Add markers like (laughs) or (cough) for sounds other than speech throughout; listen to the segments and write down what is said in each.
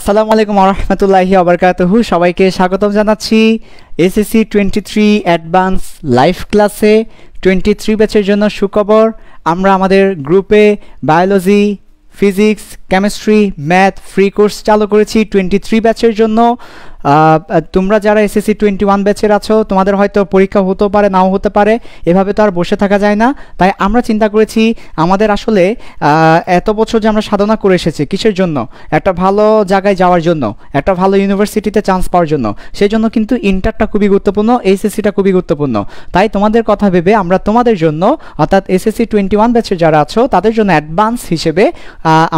আসসালামু আলাইকুম আরহামতুল্লাহি আবরকাতহু সবাইকে স্বাগতম জানাচ্ছি SSC twenty three advance live ক্লাসে টোয়েন্টি থ্রি ব্যাচের জন্য সুখবর আমরা আমাদের গ্রুপে biology physics chemistry math free course চালু করেছি টোয়েন্টি থ্রি ব্যাচের জন্য তোমরা যারা এসএসসি টোয়েন্টি ওয়ান ব্যাচের আছো তোমাদের হয়তো পরীক্ষা হতেও পারে নাও হতে পারে এভাবে তো আর বসে থাকা যায় না তাই আমরা চিন্তা করেছি আমাদের আসলে এত বছর যে আমরা সাধনা করে এসেছি কিসের জন্য একটা ভালো জায়গায় যাওয়ার জন্য একটা ভালো ইউনিভার্সিটিতে চান্স পাওয়ার জন্য সেই জন্য কিন্তু ইন্টারটা খুবই গুরুত্বপূর্ণ এসএসসিটা খুবই গুরুত্বপূর্ণ তাই তোমাদের কথা ভেবে আমরা তোমাদের জন্য অর্থাৎ এসএসসি টোয়েন্টি ওয়ান ব্যাচের যারা আছো তাদের জন্য অ্যাডভান্স মানে হিসেবে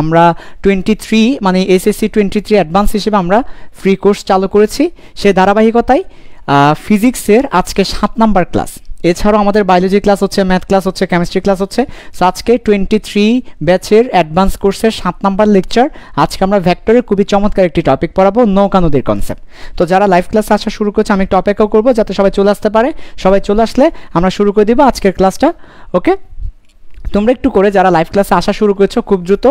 আমরা টোয়েন্টি থ্রি মানে এসএসসি টোয়েন্টি থ্রি অ্যাডভান্স হিসেবে আমরা ফ্রি কোর্স চালু করেছি সে ধারাবাহিকতায় ফিজিক্সের আজকে সাত নাম্বার ক্লাস এছাড়াও আমাদের বায়োলজি ক্লাস হচ্ছে ম্যাথ ক্লাস হচ্ছে কেমিস্ট্রি ক্লাস হচ্ছে সো আজকে টোয়েন্টি থ্রি ব্যাচের অ্যাডভান্স কোর্সের সাত নাম্বার লেকচার আজকে আমরা ভ্যাক্টরের খুবই চমৎকার একটি টপিক পড়াবো নৌকা নদীর কনসেপ্ট তো যারা লাইভ ক্লাসে আসা শুরু করছে আমি একটু অপেক্ষা করবো যাতে সবাই চলে আসতে পারে সবাই চলে আসলে আমরা শুরু করে দিব আজকের ক্লাসটা ওকে তোমরা একটু করে যারা লাইভ ক্লাসে আসা শুরু করেছো খুব দ্রুত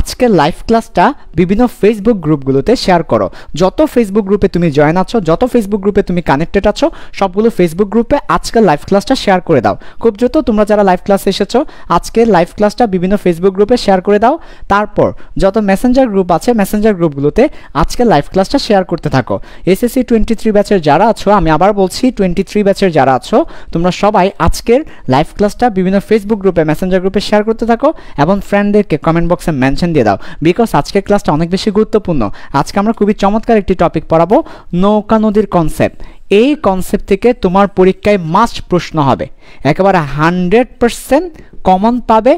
আজকে লাইভ ক্লাসটা বিভিন্ন ফেসবুক গ্রুপগুলোতে শেয়ার করো যত ফেসবুক গ্রুপে তুমি জয়েন আছো যত ফেসবুক গ্রুপে তুমি কানেক্টেড আছো সবগুলো ফেসবুক গ্রুপে আজকে লাইভ ক্লাসটা শেয়ার করে দাও খুব দ্রুত তোমরা যারা লাইভ ক্লাসে এসেছো আজকের লাইভ ক্লাসটা বিভিন্ন ফেসবুক গ্রুপে শেয়ার করে দাও তারপর যত মেসেঞ্জার গ্রুপ আছে মেসেঞ্জার গ্রুপগুলোতে আজকের লাইভ ক্লাসটা শেয়ার করতে থাকো এসএসসি টোয়েন্টি থ্রি ব্যাচের যারা আছো আমি আবার বলছি টোয়েন্টি থ্রি ব্যাচের যারা আছো তোমরা সবাই আজকের লাইভ ক্লাসটা বিভিন্ন ফেসবুক গ্রুপে মেসেঞ্জার হোয়াটসঅ্যাপ গ্রুপে শেয়ার করতে থাকো এবং ফ্রেন্ডদেরকে কমেন্ট বক্সে মেনশন দিয়ে দাও বিকজ আজকের ক্লাসটা অনেক বেশি গুরুত্বপূর্ণ আজকে আমরা খুবই চমৎকার একটি টপিক পড়াবো নৌকা নদীর কনসেপ্ট এই কনসেপ্ট থেকে তোমার পরীক্ষায় মাস্ট প্রশ্ন হবে একেবারে হান্ড্রেড পারসেন্ট কমন পাবে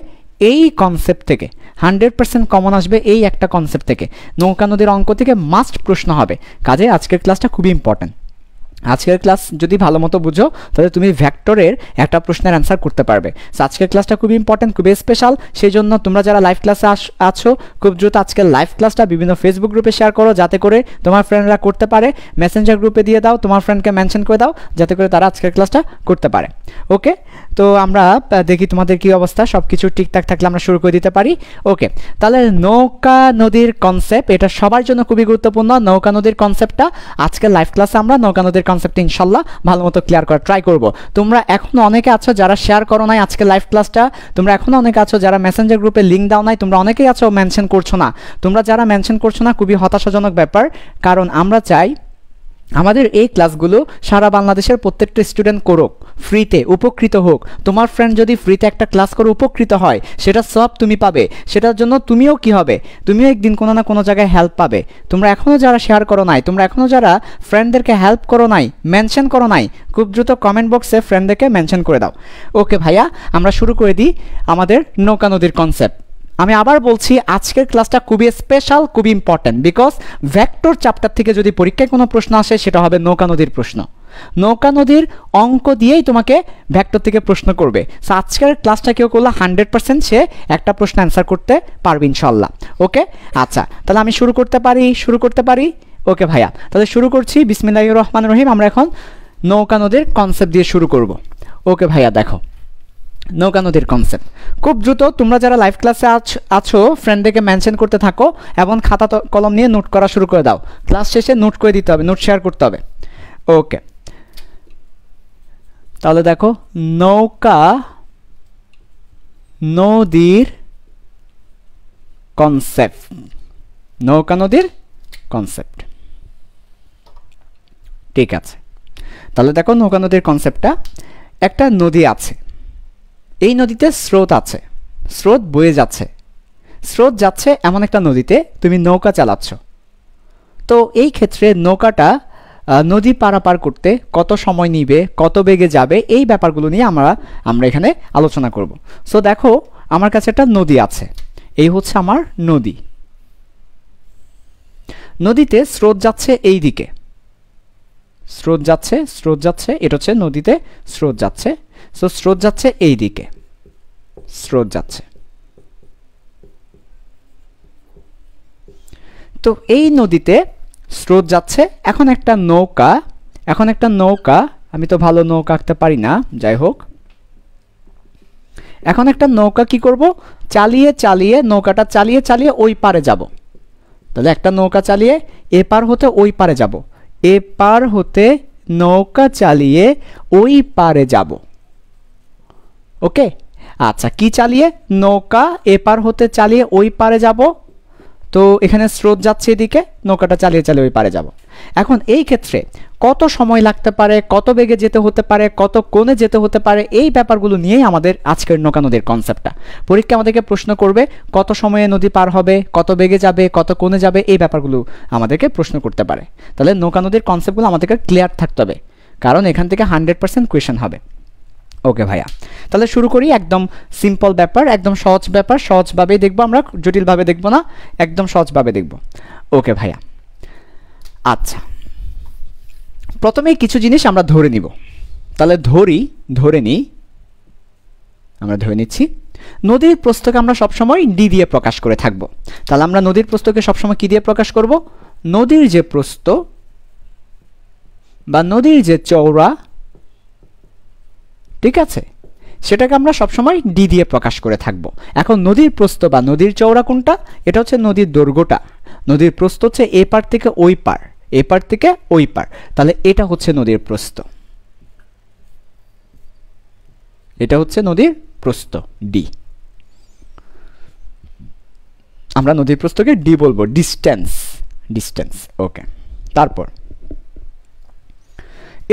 এই কনসেপ্ট থেকে হান্ড্রেড পার্সেন্ট কমন আসবে এই একটা কনসেপ্ট থেকে নৌকা নদীর অঙ্ক থেকে মাস্ট প্রশ্ন হবে কাজে আজকের ক্লাসটা খুবই ইম্পর্ট্যান্ট আজকের ক্লাস যদি ভালো মতো বুঝো তাহলে তুমি ভ্যাক্টরের একটা প্রশ্নের অ্যান্সার করতে পারবে সো আজকের ক্লাসটা খুবই ইম্পর্ট্যান্ট খুবই স্পেশাল সেই জন্য তোমরা যারা লাইভ ক্লাসে আছো খুব দ্রুত আজকের লাইভ ক্লাসটা বিভিন্ন ফেসবুক গ্রুপে শেয়ার করো যাতে করে তোমার ফ্রেন্ডরা করতে পারে মেসেঞ্জার গ্রুপে দিয়ে দাও তোমার ফ্রেন্ডকে মেনশন করে দাও যাতে করে তারা আজকের ক্লাসটা করতে পারে ওকে তো আমরা দেখি তোমাদের কি অবস্থা সব কিছু ঠিকঠাক থাকলে আমরা শুরু করে দিতে পারি ওকে তাহলে নৌকা নদীর কনসেপ্ট এটা সবার জন্য খুবই গুরুত্বপূর্ণ নৌকা নদীর কনসেপ্টটা আজকে লাইভ ক্লাসে আমরা নৌকা নদীর কনসেপ্ট ইনশাল্লাহ ভালো মতো ক্লিয়ার করা ট্রাই করব তোমরা এখনও অনেকে আছো যারা শেয়ার করো নাই আজকে লাইভ ক্লাসটা তোমরা এখনও অনেকে আছো যারা মেসেঞ্জার গ্রুপে লিঙ্ক দাও নাই তোমরা অনেকেই আছো মেনশন করছো না তোমরা যারা মেনশন করছো না খুবই হতাশাজনক ব্যাপার কারণ আমরা চাই আমাদের এই ক্লাসগুলো সারা বাংলাদেশের প্রত্যেকটা স্টুডেন্ট করুক ফ্রিতে উপকৃত হোক তোমার ফ্রেন্ড যদি ফ্রিতে একটা ক্লাস করে উপকৃত হয় সেটা সব তুমি পাবে সেটার জন্য তুমিও কি হবে তুমিও একদিন কোনো না কোনো জায়গায় হেল্প পাবে তোমরা এখনও যারা শেয়ার করো নাই তোমরা এখনও যারা ফ্রেন্ডদেরকে হেল্প করো নাই মেনশন করো নাই খুব দ্রুত কমেন্ট বক্সে ফ্রেন্ডদেরকে মেনশন করে দাও ওকে ভাইয়া আমরা শুরু করে দিই আমাদের নৌকা নদীর কনসেপ্ট আমি আবার বলছি আজকের ক্লাসটা খুবই স্পেশাল খুবই ইম্পর্ট্যান্ট বিকজ ভ্যাক্টর চ্যাপ্টার থেকে যদি পরীক্ষায় কোনো প্রশ্ন আসে সেটা হবে নৌকা নদীর প্রশ্ন নৌকা নদীর অঙ্ক দিয়েই তোমাকে ভ্যাক্টর থেকে প্রশ্ন করবে সো আজকের ক্লাসটা কেউ করলে হান্ড্রেড পার্সেন্ট সে একটা প্রশ্ন অ্যান্সার করতে পারবে ইনশাল্লাহ ওকে আচ্ছা তাহলে আমি শুরু করতে পারি শুরু করতে পারি ওকে ভাইয়া তাহলে শুরু করছি বিসমিল্লাহ রহমান রহিম আমরা এখন নৌকা নদীর কনসেপ্ট দিয়ে শুরু করব ওকে ভাইয়া দেখো নৌকা নদীর কনসেপ্ট খুব দ্রুত তোমরা যারা লাইভ ক্লাসে আছো ফ্রেন্ডদেরকে মেনশন করতে থাকো এবং খাতা কলম নিয়ে নোট করা শুরু করে দাও ক্লাস শেষে নোট করে দিতে হবে নোট শেয়ার করতে হবে ওকে তাহলে দেখো নৌকা নদীর কনসেপ্ট নৌকা নদীর কনসেপ্ট ঠিক আছে তাহলে দেখো নৌকা নদীর কনসেপ্টটা একটা নদী আছে এই নদীতে স্রোত আছে স্রোত বয়ে যাচ্ছে স্রোত যাচ্ছে এমন একটা নদীতে তুমি নৌকা চালাচ্ছ তো এই ক্ষেত্রে নৌকাটা নদী পারাপার করতে কত সময় নিবে কত বেগে যাবে এই ব্যাপারগুলো নিয়ে আমরা আমরা এখানে আলোচনা করব সো দেখো আমার কাছে একটা নদী আছে এই হচ্ছে আমার নদী নদীতে স্রোত যাচ্ছে এই দিকে স্রোত যাচ্ছে স্রোত যাচ্ছে এটা হচ্ছে নদীতে স্রোত যাচ্ছে সো স্রোত যাচ্ছে এই দিকে স্রোত যাচ্ছে তো এই নদীতে স্রোত যাচ্ছে এখন একটা নৌকা এখন একটা নৌকা আমি তো ভালো নৌকা আঁকতে পারি না যাই হোক এখন একটা নৌকা কি করব চালিয়ে চালিয়ে নৌকাটা চালিয়ে চালিয়ে ওই পারে যাব তাহলে একটা নৌকা চালিয়ে এপার হতে ওই পারে যাব এপার হতে নৌকা চালিয়ে ওই পারে যাব ওকে আচ্ছা কি চালিয়ে নৌকা এপার হতে চালিয়ে ওই পারে যাব তো এখানে স্রোত যাচ্ছে এদিকে নৌকাটা চালিয়ে চালিয়ে ওই পারে যাব এখন এই ক্ষেত্রে কত সময় লাগতে পারে কত বেগে যেতে হতে পারে কত কোণে যেতে হতে পারে এই ব্যাপারগুলো নিয়েই আমাদের আজকের নৌকা নদীর কনসেপ্টটা পরীক্ষা আমাদেরকে প্রশ্ন করবে কত সময়ে নদী পার হবে কত বেগে যাবে কত কোণে যাবে এই ব্যাপারগুলো আমাদেরকে প্রশ্ন করতে পারে তাহলে নৌকা নদীর কনসেপ্টগুলো আমাদেরকে ক্লিয়ার থাকতে হবে কারণ এখান থেকে হান্ড্রেড পার্সেন্ট কোয়েশন হবে ওকে ভাইয়া তাহলে শুরু করি একদম সিম্পল ব্যাপার একদম সহজ ব্যাপার সহজভাবেই দেখব আমরা জটিলভাবে দেখব না একদম সহজভাবে দেখব ওকে ভাইয়া আচ্ছা প্রথমে কিছু জিনিস আমরা ধরে নিব তাহলে ধরি ধরে নিই আমরা ধরে নিচ্ছি নদীর প্রস্তকে আমরা সবসময় ডি দিয়ে প্রকাশ করে থাকব তাহলে আমরা নদীর প্রস্তকে সবসময় কী দিয়ে প্রকাশ করব নদীর যে প্রস্ত বা নদীর যে চওড়া ঠিক আছে সেটাকে আমরা সবসময় ডি দিয়ে প্রকাশ করে থাকব এখন নদীর প্রস্ত বা নদীর চওড়া কোনটা এটা হচ্ছে নদীর দৈর্ঘ্যটা নদীর প্রস্ত হচ্ছে এ পার থেকে ওই পার এ পার থেকে ওই পার তাহলে এটা হচ্ছে নদীর প্রস্ত এটা হচ্ছে নদীর প্রস্ত ডি আমরা নদীর প্রস্তকে ডি বলবো ডিস্টেন্স ডিস্টেন্স ওকে তারপর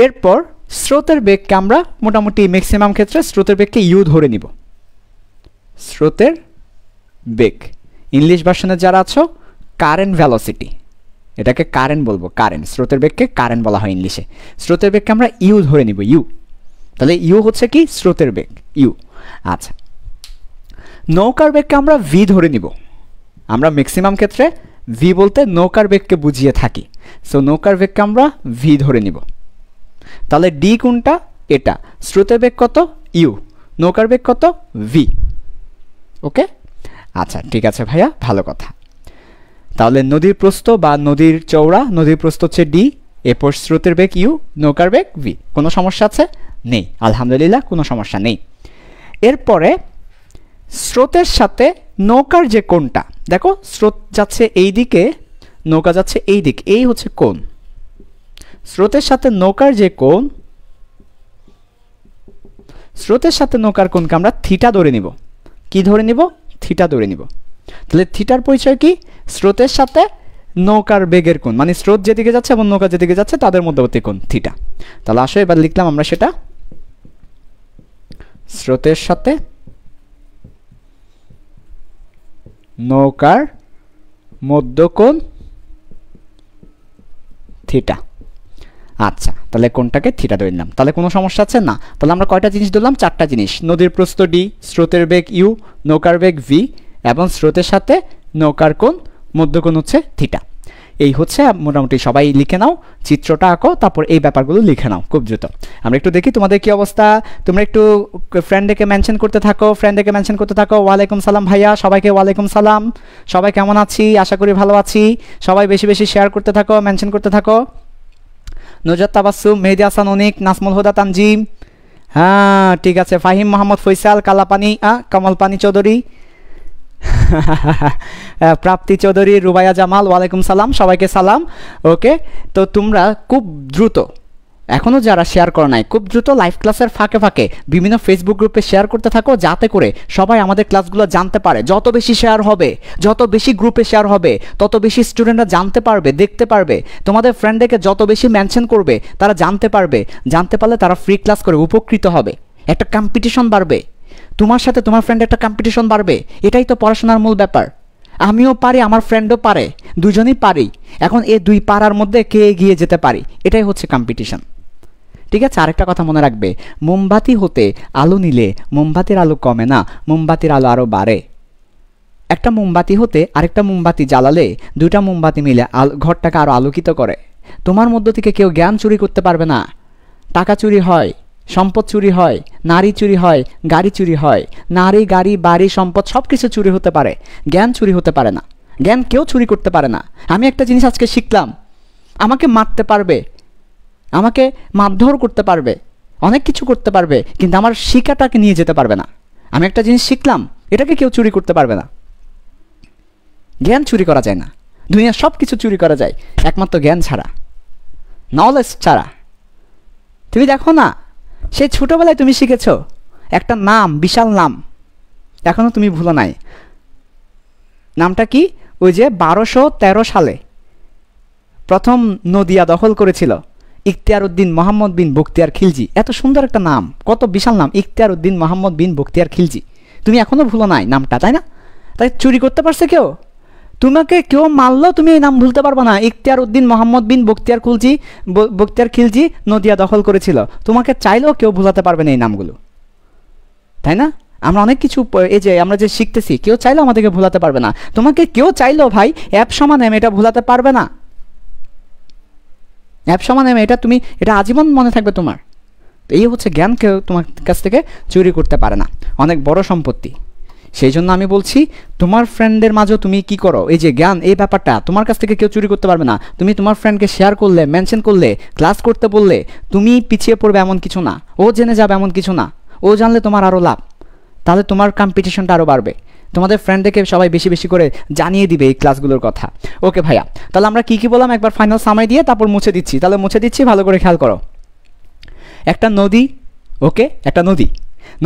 এরপর স্রোতের বেগকে আমরা মোটামুটি ম্যাক্সিমাম ক্ষেত্রে স্রোতের বেগকে ইউ ধরে নিব স্রোতের বেগ ইংলিশ ভার্সনে যারা আছো কারেন্ট ভ্যালোসিটি এটাকে কারেন্ট বলবো কারেন্ট স্রোতের বেগকে কারেন্ট বলা হয় ইংলিশে স্রোতের বেগকে আমরা ইউ ধরে নিব ইউ তাহলে ইউ হচ্ছে কি স্রোতের বেগ ইউ আচ্ছা নৌকার বেগকে আমরা ভি ধরে নিব আমরা ম্যাক্সিমাম ক্ষেত্রে ভি বলতে নৌকার বেগকে বুঝিয়ে থাকি সো নৌকার বেগকে আমরা ভি ধরে নিব তাহলে ডি কোনটা এটা স্রোতের বেগ কত ইউ নৌকার বেগ কত ভি ওকে আচ্ছা ঠিক আছে ভাইয়া ভালো কথা তাহলে নদীর প্রস্থ বা নদীর চৌড়া নদীর প্রস্থ হচ্ছে ডি এরপর স্রোতের বেগ ইউ নৌকার বেগ ভি কোনো সমস্যা আছে নেই আলহামদুলিল্লাহ কোনো সমস্যা নেই এরপরে স্রোতের সাথে নৌকার যে কোনটা দেখো স্রোত যাচ্ছে এই দিকে নৌকা যাচ্ছে এই দিক এই হচ্ছে কোন স্রোতের সাথে নৌকার যে কোণ স্রোতের সাথে নৌকার কোণকে আমরা থিটা ধরে নিব কি ধরে নিব থিটা ধরে নিব তাহলে থিটার পরিচয় কি স্রোতের সাথে নৌকার বেগের কোণ মানে স্রোত যেদিকে যাচ্ছে এবং নৌকা যেদিকে যাচ্ছে তাদের মধ্যবর্তী কোণ থিটা তাহলে আসো এবার লিখলাম আমরা সেটা স্রোতের সাথে নৌকার মধ্যকোণ থিটা আচ্ছা তাহলে কোনটাকে থিটা ধরলাম তাহলে কোনো সমস্যা আছে না তাহলে আমরা কয়টা জিনিস ধরলাম চারটা জিনিস নদীর প্রস্থ ডি স্রোতের বেগ ইউ নৌকার বেগ ভি এবং স্রোতের সাথে নৌকার কোণ মধ্যকোণ হচ্ছে থিটা এই হচ্ছে মোটামুটি সবাই লিখে নাও চিত্রটা আঁকো তারপর এই ব্যাপারগুলো লিখে নাও খুব দ্রুত আমরা একটু দেখি তোমাদের কি অবস্থা তোমরা একটু ফ্রেন্ডেকে মেনশন করতে থাকো ফ্রেন্ডেকে মেনশন করতে থাকো ওয়ালাইকুম সালাম ভাইয়া সবাইকে ওয়ালাইকুম সালাম সবাই কেমন আছি আশা করি ভালো আছি সবাই বেশি বেশি শেয়ার করতে থাকো মেনশন করতে থাকো নজর তাবাসুম মেহেদি হাসান অনিক নাসমুল হুদা তানজিম হ্যাঁ ঠিক আছে ফাহিম মোহাম্মদ ফৈসাল কালাপানি আ কমলপানি চৌধুরী (laughs) প্রাপ্তি চৌধুরী রুবাইয়া জামাল ওয়ালাইকুম সালাম সবাইকে সালাম ওকে তো তোমরা খুব দ্রুত এখনও যারা শেয়ার করে নাই খুব দ্রুত লাইভ ক্লাসের ফাঁকে ফাঁকে বিভিন্ন ফেসবুক গ্রুপে শেয়ার করতে থাকো যাতে করে সবাই আমাদের ক্লাসগুলো জানতে পারে যত বেশি শেয়ার হবে যত বেশি গ্রুপে শেয়ার হবে তত বেশি স্টুডেন্টরা জানতে পারবে দেখতে পারবে তোমাদের ফ্রেন্ডেকে যত বেশি মেনশন করবে তারা জানতে পারবে জানতে পারলে তারা ফ্রি ক্লাস করে উপকৃত হবে একটা কম্পিটিশন বাড়বে তোমার সাথে তোমার ফ্রেন্ড একটা কম্পিটিশন বাড়বে এটাই তো পড়াশোনার মূল ব্যাপার আমিও পারি আমার ফ্রেন্ডও পারে দুজনেই পারি এখন এ দুই পাড়ার মধ্যে কে এগিয়ে যেতে পারি এটাই হচ্ছে কম্পিটিশন ঠিক আছে আরেকটা কথা মনে রাখবে মোমবাতি হতে আলো নিলে মোমবাতির আলো কমে না মোমবাতির আলো আরও বাড়ে একটা মোমবাতি হতে আরেকটা মোমবাতি জ্বালালে দুটা মোমবাতি মিলে আল ঘরটাকে আরও আলোকিত করে তোমার মধ্য থেকে কেউ জ্ঞান চুরি করতে পারবে না টাকা চুরি হয় সম্পদ চুরি হয় নারী চুরি হয় গাড়ি চুরি হয় নারী গাড়ি বাড়ি সম্পদ সব কিছু চুরি হতে পারে জ্ঞান চুরি হতে পারে না জ্ঞান কেউ চুরি করতে পারে না আমি একটা জিনিস আজকে শিখলাম আমাকে মারতে পারবে আমাকে মারধর করতে পারবে অনেক কিছু করতে পারবে কিন্তু আমার শিকাটাকে নিয়ে যেতে পারবে না আমি একটা জিনিস শিখলাম এটাকে কেউ চুরি করতে পারবে না জ্ঞান চুরি করা যায় না দুনিয়ার সব কিছু চুরি করা যায় একমাত্র জ্ঞান ছাড়া নলেজ ছাড়া তুমি দেখো না সে ছোটোবেলায় তুমি শিখেছ একটা নাম বিশাল নাম এখনও তুমি ভুলো নাই নামটা কি ওই যে বারোশো তেরো সালে প্রথম নদিয়া দখল করেছিল ইখতিয়ার উদ্দিন মোহাম্মদ বিন বখতিয়ার খিলজি এত সুন্দর একটা নাম কত বিশাল নাম ইখতিয়ার উদ্দিন মোহাম্মদ বিন বক্তিয়ার খিলজি তুমি এখনও ভুলো নাই নামটা তাই না তাই চুরি করতে পারছে কেউ তোমাকে কেউ মারলেও তুমি এই নাম ভুলতে পারবে না ইখতিয়ার উদ্দিন মোহাম্মদ বিন বখতিয়ার খুলজি বক্তিয়ার খিলজি নদিয়া দখল করেছিল তোমাকে চাইলেও কেউ ভুলাতে পারবে না এই নামগুলো তাই না আমরা অনেক কিছু এই যে আমরা যে শিখতেছি কেউ চাইলেও আমাদেরকে ভুলাতে পারবে না তোমাকে কেউ চাইলেও ভাই অ্যাপ সমান এটা ভুলাতে পারবে না অ্যাপ মানে এটা তুমি এটা আজীবন মনে থাকবে তোমার তো এই হচ্ছে জ্ঞান কেউ তোমার কাছ থেকে চুরি করতে পারে না অনেক বড় সম্পত্তি সেই জন্য আমি বলছি তোমার ফ্রেন্ডদের মাঝেও তুমি কি করো এই যে জ্ঞান এই ব্যাপারটা তোমার কাছ থেকে কেউ চুরি করতে পারবে না তুমি তোমার ফ্রেন্ডকে শেয়ার করলে মেনশন করলে ক্লাস করতে বললে তুমি পিছিয়ে পড়বে এমন কিছু না ও জেনে যাবে এমন কিছু না ও জানলে তোমার আরও লাভ তাহলে তোমার কম্পিটিশনটা আরও বাড়বে তোমাদের ফ্রেন্ডদেরকে সবাই বেশি বেশি করে জানিয়ে দিবে এই ক্লাসগুলোর কথা ওকে ভাইয়া তাহলে আমরা কী কী বললাম একবার ফাইনাল সামাই দিয়ে তারপর মুছে দিচ্ছি তাহলে মুছে দিচ্ছি ভালো করে খেয়াল করো একটা নদী ওকে একটা নদী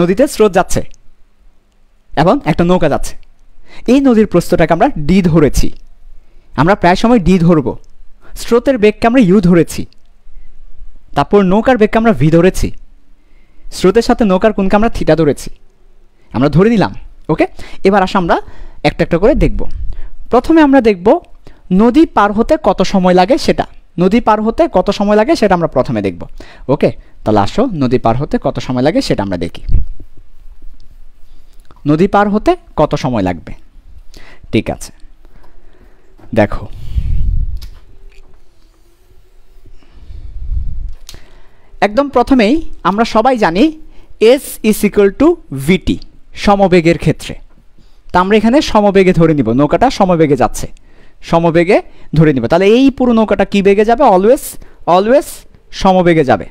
নদীতে স্রোত যাচ্ছে এবং একটা নৌকা যাচ্ছে এই নদীর প্রস্তটাকে আমরা ডি ধরেছি আমরা প্রায় সময় ডি ধরব স্রোতের বেগকে আমরা ইউ ধরেছি তারপর নৌকার বেগকে আমরা ভি ধরেছি স্রোতের সাথে নৌকার কোনকে আমরা থিটা ধরেছি আমরা ধরে নিলাম ওকে এবার আসা আমরা একটা একটা করে দেখব প্রথমে আমরা দেখব নদী পার হতে কত সময় লাগে সেটা নদী পার হতে কত সময় লাগে সেটা আমরা প্রথমে দেখব ওকে তাহলে আসো নদী পার হতে কত সময় লাগে সেটা আমরা দেখি নদী পার হতে কত সময় লাগবে ঠিক আছে দেখো একদম প্রথমেই আমরা সবাই জানি S is equal to VT সমবেগের ক্ষেত্রে তা আমরা এখানে সমবেগে ধরে নিব নৌকাটা সমবেগে যাচ্ছে সমবেগে ধরে নিব তাহলে এই পুরো নৌকাটা কী বেগে যাবে অলওয়েজ অলওয়েজ সমবেগে যাবে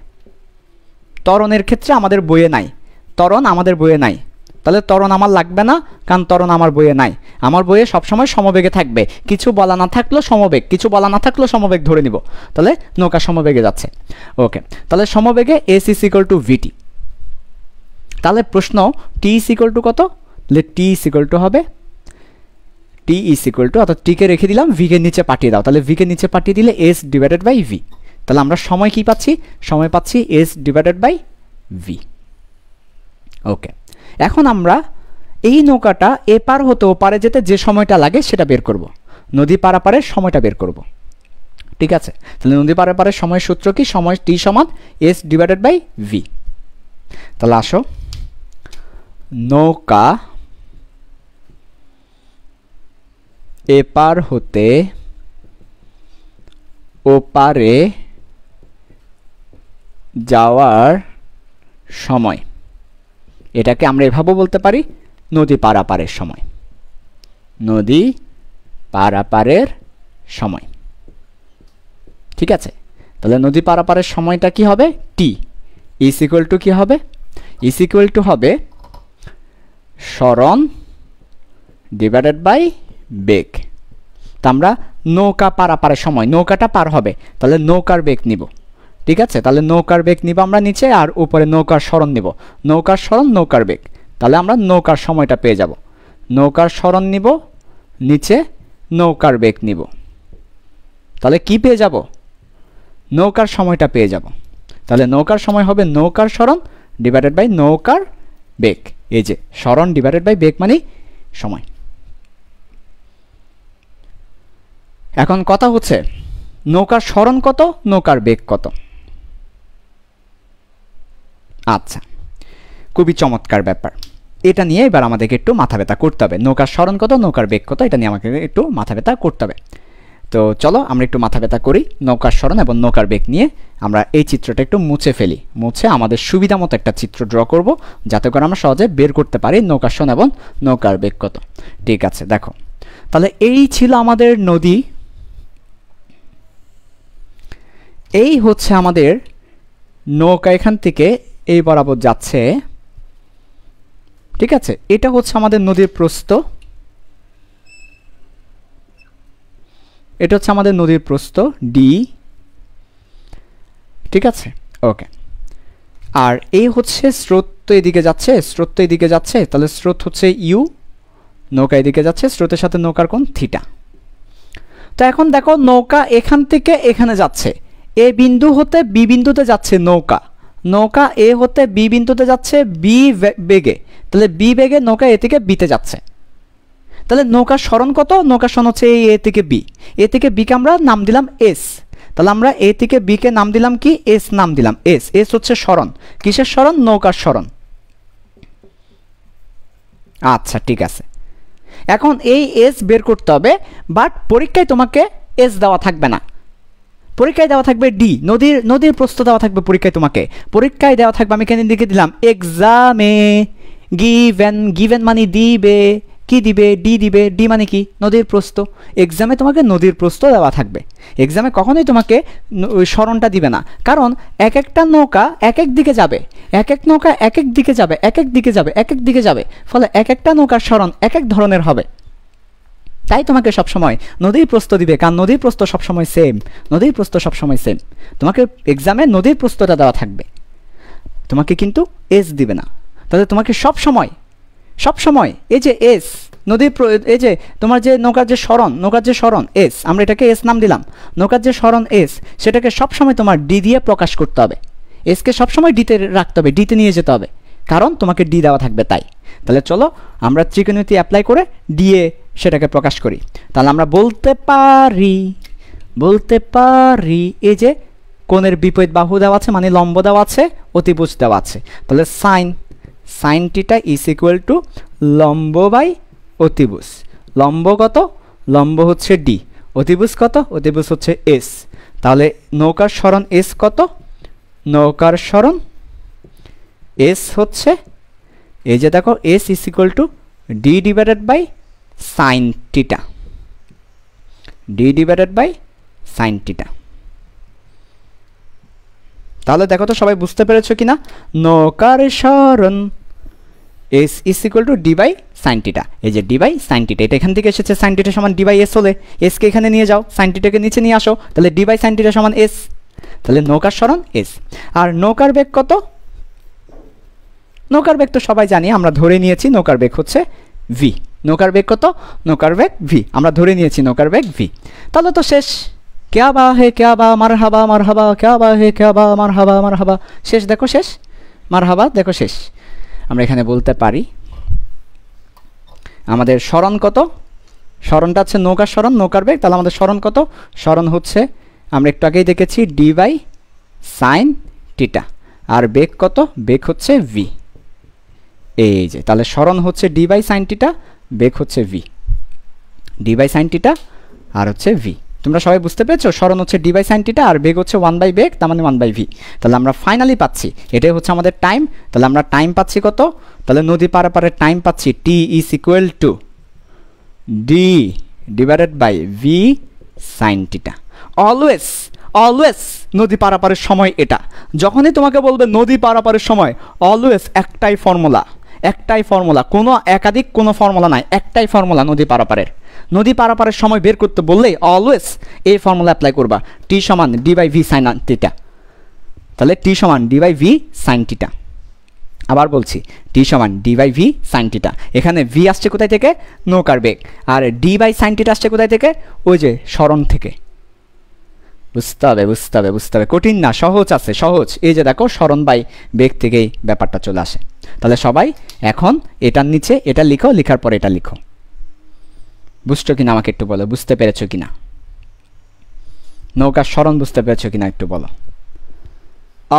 তরণের ক্ষেত্রে আমাদের বইয়ে নাই তরণ আমাদের বইয়ে নাই তাহলে তরণ আমার লাগবে না কারণ তরণ আমার বইয়ে নাই আমার বইয়ে সবসময় সমবেগে থাকবে কিছু বলা না থাকলেও সমবেগ কিছু বলা না থাকলেও সমবেগ ধরে নিব তাহলে নৌকা সমবেগে যাচ্ছে ওকে তাহলে সমবেগে S is equal to VT তাহলে প্রশ্ন টি ইস ইকুয়াল টু কত তাহলে টি ইস টু হবে টি ইস ইকুয়াল টু অর্থাৎ টিকে রেখে দিলাম ভিকে নিচে পাঠিয়ে দাও তাহলে ভিকে নিচে পাঠিয়ে দিলে এস ডিভাইডেড বাই ভি তাহলে আমরা সময় কি পাচ্ছি সময় পাচ্ছি S divided by V okay এখন আমরা এই নৌকাটা এপার হতে ওপারে যেতে যে সময়টা লাগে সেটা বের করব। নদী পারাপারে সময়টা বের করব। ঠিক আছে তাহলে নদী পারাপারে সময় সূত্র কি সময় টি সমান এস ডিভাইডেড বাই ভি তাহলে আসো নৌকা এপার হতে ওপারে যাওয়ার সময় এটাকে আমরা এভাবেও বলতে পারি নদী পারাপারের সময় নদী পারাপারের সময় ঠিক আছে তাহলে নদী পারাপারের সময়টা কি হবে টি ইস ইকুয়াল টু কী হবে ইস ইকুয়াল টু হবে স্মরণ ডিভাইডেড বাই বেগ তো আমরা নৌকা পারাপারের সময় নৌকাটা পার হবে তাহলে নৌকার বেগ নিব ঠিক আছে তাহলে নৌকার বেগ নিব আমরা নিচে আর উপরে নৌকার স্মরণ নিব নৌকার স্মরণ নৌকার বেগ তাহলে আমরা নৌকার সময়টা পেয়ে যাব নৌকার স্মরণ নিব নিচে নৌকার বেগ নিব তাহলে কি পেয়ে যাব নৌকার সময়টা পেয়ে যাব তাহলে নৌকার সময় হবে নৌকার স্মরণ ডিভাইডেড বাই নৌকার বেগ এই যে স্মরণ ডিভাইডেড বাই বেগ মানে সময় এখন কথা হচ্ছে নৌকার স্মরণ কত নৌকার বেগ কত আচ্ছা খুবই চমৎকার ব্যাপার এটা নিয়ে এবার আমাদেরকে একটু মাথা ব্যথা করতে হবে নৌকার স্মরণ কত নৌকার বেগ কত এটা নিয়ে আমাকে একটু মাথা ব্যথা করতে হবে তো চলো আমরা একটু মাথা ব্যথা করি নৌকার স্মরণ এবং নৌকার বেগ নিয়ে আমরা এই চিত্রটা একটু মুছে ফেলি মুছে আমাদের সুবিধা মতো একটা চিত্র ড্র করব যাতে করে আমরা সহজে বের করতে পারি নৌকার স্মরণ এবং নৌকার বেগ কত ঠিক আছে দেখো তাহলে এই ছিল আমাদের নদী এই হচ্ছে আমাদের নৌকা এখান থেকে এই বরাবর যাচ্ছে ঠিক আছে এটা হচ্ছে আমাদের নদীর প্রস্থ এটা হচ্ছে আমাদের নদীর প্রস্থ ডি ঠিক আছে ওকে আর এই হচ্ছে স্রোত তো এদিকে যাচ্ছে স্রোত তো এদিকে যাচ্ছে তাহলে স্রোত হচ্ছে ইউ নৌকা এদিকে যাচ্ছে স্রোতের সাথে নৌকার কোন থিটা তো এখন দেখো নৌকা এখান থেকে এখানে যাচ্ছে এ বিন্দু হতে বি বিন্দুতে যাচ্ছে নৌকা নৌকা এ হতে বি বিন্দুতে যাচ্ছে বি বেগে তাহলে বি বেগে নৌকা এ থেকে বিতে যাচ্ছে তাহলে নৌকার স্মরণ কত নৌকার স্মরণ হচ্ছে এই এ থেকে বি এ থেকে বিকে আমরা নাম দিলাম এস তাহলে আমরা এ থেকে বিকে নাম দিলাম কি এস নাম দিলাম এস এস হচ্ছে স্মরণ কিসের স্মরণ নৌকার স্মরণ আচ্ছা ঠিক আছে এখন এই এস বের করতে হবে বাট পরীক্ষায় তোমাকে এস দেওয়া থাকবে না পরীক্ষায় দেওয়া থাকবে ডি নদীর নদীর প্রস্ত দেওয়া থাকবে পরীক্ষায় তোমাকে পরীক্ষায় দেওয়া থাকবে আমি কেন দিকে দিলাম এক্সামে গিভেন গিভেন মানে দিবে কি দিবে ডি দিবে ডি মানে কি নদীর প্রস্ত এক্সামে তোমাকে নদীর প্রস্ত দেওয়া থাকবে এক্সামে কখনোই তোমাকে স্মরণটা দিবে না কারণ এক একটা নৌকা এক এক দিকে যাবে এক এক নৌকা এক এক দিকে যাবে এক এক দিকে যাবে এক এক দিকে যাবে ফলে এক একটা নৌকার স্মরণ এক এক ধরনের হবে তাই তোমাকে সবসময় নদীর প্রস্ত দিবে কারণ নদীর প্রস্ত সবসময় সেম নদীর প্রস্ত সবসময় সেম তোমাকে এক্সামে নদীর প্রস্তটা দেওয়া থাকবে তোমাকে কিন্তু এস দিবে না তাহলে তোমাকে সব সময় সব সময় এই যে এস নদীর এই যে তোমার যে নৌকার যে স্মরণ নৌকার যে স্মরণ এস আমরা এটাকে এস নাম দিলাম নৌকার যে স্মরণ এস সেটাকে সবসময় তোমার ডি দিয়ে প্রকাশ করতে হবে এসকে সবসময় ডিতে রাখতে হবে ডিতে নিয়ে যেতে হবে কারণ তোমাকে ডি দেওয়া থাকবে তাই তাহলে চলো আমরা ত্রিকোণমিতি অ্যাপ্লাই করে ডিএ সেটাকে প্রকাশ করি তাহলে আমরা বলতে পারি বলতে পারি এই যে কোণের বিপরীত বাহু দেওয়া আছে মানে লম্ব দেওয়া আছে অতিভুজ দেওয়া আছে তাহলে sine sine theta is equal to লম্ব বাই অতিবুস লম্ব কত লম্ব হচ্ছে ডি অতিবুস কত অতিবুস হচ্ছে এস তাহলে নৌকার স্মরণ এস কত নৌকার স্মরণ এস হচ্ছে এই যে দেখো S is equal to D divided by sine theta D divided by sine theta তাহলে দেখো তো সবাই বুঝতে পেরেছো কিনা নৌকার স্মরণ S is equal to D by sine theta এই যে ডিবাই বাই সাইনটিটা এটা এখান থেকে এসেছে সাইনটিটা সমান ডিবাই এস হলে এসকে এখানে নিয়ে যাও সাইনটিটাকে নিচে নিয়ে আসো তাহলে ডি বাই সাইনটিটা সমান এস তাহলে নৌকার স্মরণ এস আর নৌকার বেগ কত নৌকার বেগ তো সবাই জানি আমরা ধরে নিয়েছি নৌকার বেগ হচ্ছে ভি নৌকার বেগ কত নৌকার বেগ ভি আমরা ধরে নিয়েছি নৌকার বেগ ভি তাহলে তো শেষ ক্যা বা হে ক্যা বা মার হাবা মার হাবা ক্যা বা হে ক্যা বা মার হাবা মার হাবা শেষ দেখো শেষ মার হাবা দেখো শেষ আমরা এখানে বলতে পারি আমাদের স্মরণ কত স্মরণটা হচ্ছে নৌকার স্মরণ নৌকার বেগ তাহলে আমাদের স্মরণ কত স্মরণ হচ্ছে আমরা একটু আগেই দেখেছি ডি বাই সাইন টিটা আর বেগ কত বেগ হচ্ছে ভি এই যে তাহলে স্মরণ হচ্ছে ডি বাই সাইন টিটা বেগ হচ্ছে ভি ডি বাই সাইন টিটা আর হচ্ছে ভি তোমরা সবাই বুঝতে পেরেছো স্মরণ হচ্ছে ডি বাই সাইনটিটা আর বেগ হচ্ছে ওয়ান বাই বেগ তার মানে ওয়ান বাই ভি তাহলে আমরা ফাইনালি পাচ্ছি এটাই হচ্ছে আমাদের টাইম তাহলে আমরা টাইম পাচ্ছি কত তাহলে নদী পারাপারের টাইম পাচ্ছি T is equal to D divided by V sine theta always always নদী পারাপারের সময় এটা যখনই তোমাকে বলবে নদী পারাপারের সময় অলওয়েজ একটাই ফর্মুলা একটাই ফর্মুলা কোনো একাধিক কোনো ফর্মুলা নাই একটাই ফর্মুলা নদী পারাপারের নদী পারাপারের সময় বের করতে বললেই অলওয়েজ এই ফর্মুলা অ্যাপ্লাই করবা টি সমান D by V sine theta তাহলে টি সমান ডি বাই ভি সাইন টিটা আবার বলছি টি সমান ডি বাই ভি সাইন টিটা এখানে ভি আসছে কোথায় থেকে নৌকার বেগ আর ডি বাই সাইন টিটা আসছে কোথায় থেকে ওই যে স্মরণ থেকে বুঝতে হবে বুঝতে হবে বুঝতে হবে কঠিন না সহজ আছে সহজ এই যে দেখো স্মরণ বাই বেগ থেকেই ব্যাপারটা চলে আসে তাহলে সবাই এখন এটার নিচে এটা লিখো লিখার পর এটা লিখো বুঝছো কিনা আমাকে একটু বলো বুঝতে পেরেছো কিনা নৌকার স্মরণ বুঝতে পেরেছো কিনা একটু বলো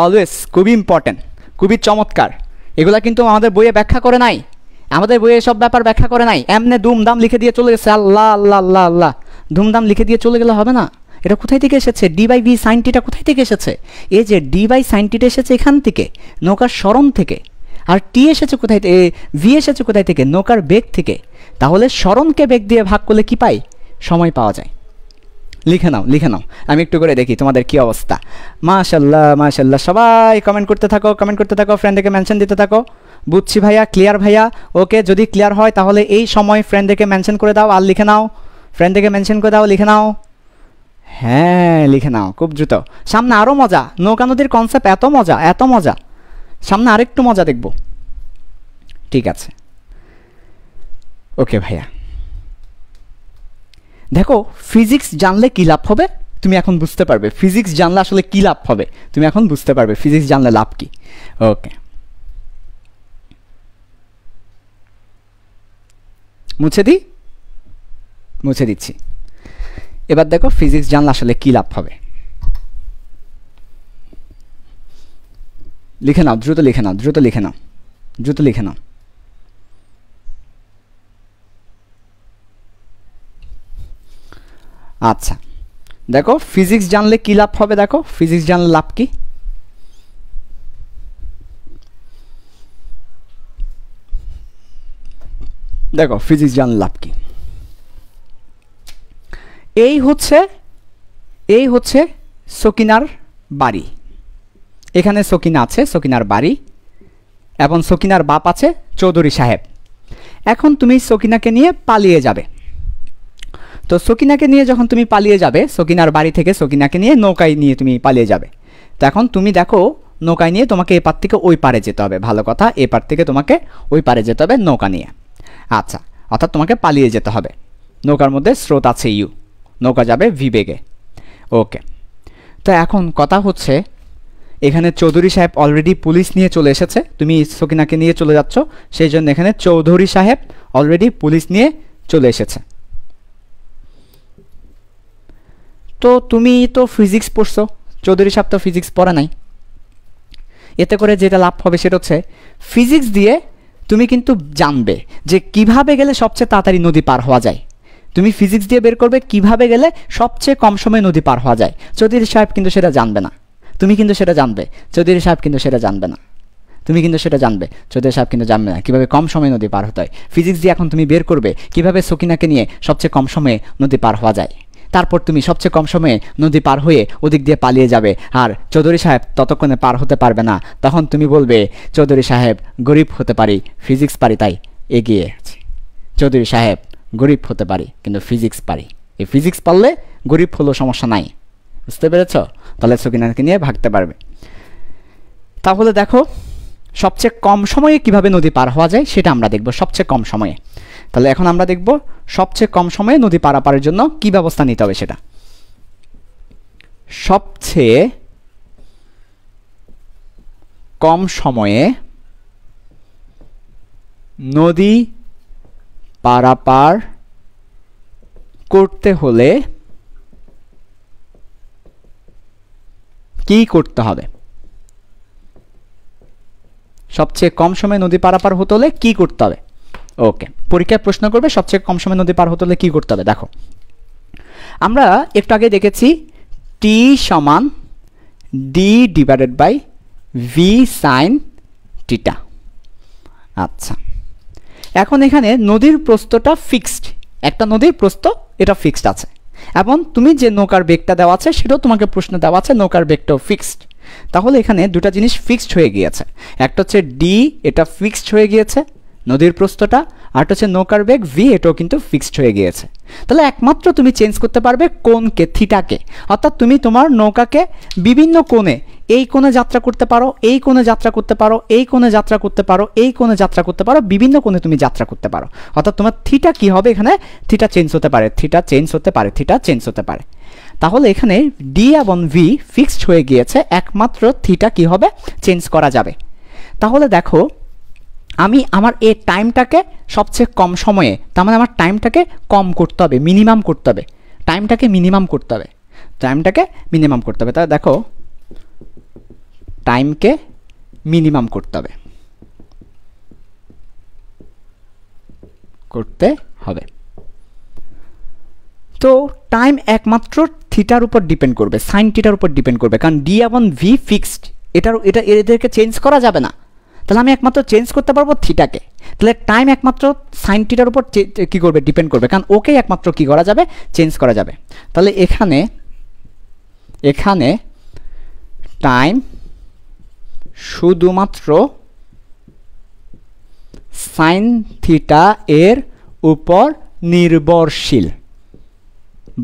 অলওয়েজ খুবই ইম্পর্ট্যান্ট খুবই চমৎকার এগুলা কিন্তু আমাদের বইয়ে ব্যাখ্যা করে নাই আমাদের বইয়ে সব ব্যাপার ব্যাখ্যা করে নাই এমনে দুমদাম লিখে দিয়ে চলে গেছে আল্লাহ আল্লাহ আল্লাহ আল্লাহ ধুমধাম লিখে দিয়ে চলে গেলে হবে না এটা কোথায় থেকে এসেছে ডি বাই ভি সাইন টিটা কোথায় থেকে এসেছে এ যে ডি বাই সাইন টিটা এসেছে এখান থেকে নৌকার সরণ থেকে আর টি এসেছে কোথায় ভি এসেছে কোথায় থেকে নৌকার বেগ থেকে তাহলে সরণকে বেগ দিয়ে ভাগ করলে কি পাই সময় পাওয়া যায় লিখে নাও লিখে নাও আমি একটু করে দেখি তোমাদের কি অবস্থা মাশাল্লাহ মাশাল্লাহ সবাই কমেন্ট করতে থাকো কমেন্ট করতে থাকো ফ্রেন্ডদেরকে মেনশন দিতে থাকো বুঝছি ভাইয়া ক্লিয়ার ভাইয়া ওকে যদি ক্লিয়ার হয় তাহলে এই সময় ফ্রেন্ডদেরকে মেনশন করে দাও আর লিখে নাও ফ্রেন্ডদেরকে মেনশন করে দাও লিখে নাও হ্যাঁ লিখে নাও খুব দ্রুত সামনে আরও মজা নৌকা নদীর কনসেপ্ট এত মজা এত মজা সামনে আরেকটু মজা দেখব ঠিক আছে ওকে ভাইয়া দেখো ফিজিক্স জানলে কী লাভ হবে তুমি এখন বুঝতে পারবে ফিজিক্স জানলে আসলে কী লাভ হবে তুমি এখন বুঝতে পারবে ফিজিক্স জানলে লাভ কী ওকে মুছে দিই মুছে দিচ্ছি এবার দেখো ফিজিক্স জানলে আসলে কী লাভ হবে লিখে নাও দ্রুত লিখে নাও দ্রুত লিখে নাও দ্রুত লিখে নাও আচ্ছা দেখো ফিজিক্স জানলে কী লাভ হবে দেখো ফিজিক্স জানলে লাভ কি দেখো ফিজিক্স জানলে লাভ কি এই হচ্ছে এই হচ্ছে সকিনার বাড়ি এখানে সকিনা আছে সকিনার বাড়ি এবং সকিনার বাপ আছে চৌধুরী সাহেব এখন তুমি সকিনাকে নিয়ে পালিয়ে যাবে তো সকিনাকে নিয়ে যখন তুমি পালিয়ে যাবে সকিনার বাড়ি থেকে সকিনাকে নিয়ে নৌকায় নিয়ে তুমি পালিয়ে যাবে তো এখন তুমি দেখো নৌকায় নিয়ে তোমাকে এপার থেকে ওই পারে যেতে হবে ভালো কথা এপার থেকে তোমাকে ওই পারে যেতে হবে নৌকা নিয়ে আচ্ছা অর্থাৎ তোমাকে পালিয়ে যেতে হবে নৌকার মধ্যে স্রোত আছে ইউ নৌকা যাবে ভিবেগে ওকে তো এখন কথা হচ্ছে এখানে চৌধুরী সাহেব অলরেডি পুলিশ নিয়ে চলে এসেছে তুমি সকিনাকে নিয়ে চলে যাচ্ছ সেই জন্য এখানে চৌধুরী সাহেব অলরেডি পুলিশ নিয়ে চলে এসেছে তো তুমি তো ফিজিক্স পড়ছো চৌধুরী সাহেব তো ফিজিক্স পড়া নাই এতে করে যেটা লাভ হবে সেটা হচ্ছে ফিজিক্স দিয়ে তুমি কিন্তু জানবে যে কিভাবে গেলে সবচেয়ে তাড়াতাড়ি নদী পার হওয়া যায় তুমি ফিজিক্স দিয়ে বের করবে কিভাবে গেলে সবচেয়ে কম সময়ে নদী পার হওয়া যায় চৌধুরী সাহেব কিন্তু সেটা জানবে না তুমি কিন্তু সেটা জানবে চৌধুরী সাহেব কিন্তু সেটা জানবে না তুমি কিন্তু সেটা জানবে চৌধুরী সাহেব কিন্তু জানবে না কীভাবে কম সময়ে নদী পার হতে হয় ফিজিক্স দিয়ে এখন তুমি বের করবে কিভাবে সকিনাকে নিয়ে সবচেয়ে কম সময়ে নদী পার হওয়া যায় তারপর তুমি সবচেয়ে কম সময়ে নদী পার হয়ে ওদিক দিয়ে পালিয়ে যাবে আর চৌধুরী সাহেব ততক্ষণে পার হতে পারবে না তখন তুমি বলবে চৌধুরী সাহেব গরিব হতে পারি ফিজিক্স পারি তাই এগিয়ে চৌধুরী সাহেব গরিব হতে পারি কিন্তু ফিজিক্স পারি এই ফিজিক্স পারলে গরিব হলেও সমস্যা নাই বুঝতে পেরেছ তাহলে সকিনাকে নিয়ে ভাগতে পারবে তাহলে দেখো সবচেয়ে কম সময়ে কিভাবে নদী পার হওয়া যায় সেটা আমরা দেখব সবচেয়ে কম সময়ে তাহলে এখন আমরা দেখব সবচেয়ে কম সময়ে নদী পারাপারের জন্য কি ব্যবস্থা নিতে হবে সেটা সবচেয়ে কম সময়ে নদী পারাপার করতে হলে কি করতে হবে সবচেয়ে কম সময়ে নদী পারাপার হতে হলে কি করতে হবে ওকে পরীক্ষায় প্রশ্ন করবে সবচেয়ে কম সময়ে নদী পার হতে হলে কি করতে হবে দেখো আমরা একটু আগে দেখেছি টি সমান D divided by V sine theta আচ্ছা এখন এখানে নদীর প্রস্তটা ফিক্সড একটা নদীর প্রস্ত এটা ফিক্সড আছে এবং তুমি যে নৌকার বেগটা দেওয়া আছে সেটাও তোমাকে প্রশ্ন দেওয়া আছে নৌকার বেগটাও ফিক্সড তাহলে এখানে দুটা জিনিস ফিক্সড হয়ে গিয়েছে একটা হচ্ছে ডি এটা ফিক্সড হয়ে গিয়েছে নদীর প্রস্তটা আর হচ্ছে নৌকার বেগ ভি এটাও কিন্তু ফিক্সড হয়ে গিয়েছে তাহলে একমাত্র তুমি চেঞ্জ করতে পারবে কোনকে থিটাকে অর্থাৎ তুমি তোমার নৌকাকে বিভিন্ন কোণে এই কোণে যাত্রা করতে পারো এই কোণে যাত্রা করতে পারো এই কোণে যাত্রা করতে পারো এই কোণে যাত্রা করতে পারো বিভিন্ন কোণে তুমি যাত্রা করতে পারো অর্থাৎ তোমার থিটা কি হবে এখানে থিটা চেঞ্জ হতে পারে থিটা চেঞ্জ হতে পারে থিটা চেঞ্জ হতে পারে তাহলে এখানে ডি এবং ভি ফিক্সড হয়ে গিয়েছে একমাত্র থিটা কি হবে চেঞ্জ করা যাবে তাহলে দেখো আমি আমার এই টাইমটাকে সবচেয়ে কম সময়ে তার মানে আমার টাইমটাকে কম করতে হবে মিনিমাম করতে হবে টাইমটাকে মিনিমাম করতে হবে টাইমটাকে মিনিমাম করতে হবে তাহলে দেখো টাইমকে মিনিমাম করতে হবে করতে হবে তো টাইম একমাত্র থিটার উপর ডিপেন্ড করবে সাইন থিটার উপর ডিপেন্ড করবে কারণ ডি এবং ভি ফিক্সড এটার এটা এদেরকে চেঞ্জ করা যাবে না তাহলে আমি একমাত্র চেঞ্জ করতে পারবো থিটাকে তাহলে টাইম একমাত্র সাইন থিটার উপর কী করবে ডিপেন্ড করবে কারণ ওকে একমাত্র কী করা যাবে চেঞ্জ করা যাবে তাহলে এখানে এখানে টাইম শুধুমাত্র সাইন থিটা এর উপর নির্ভরশীল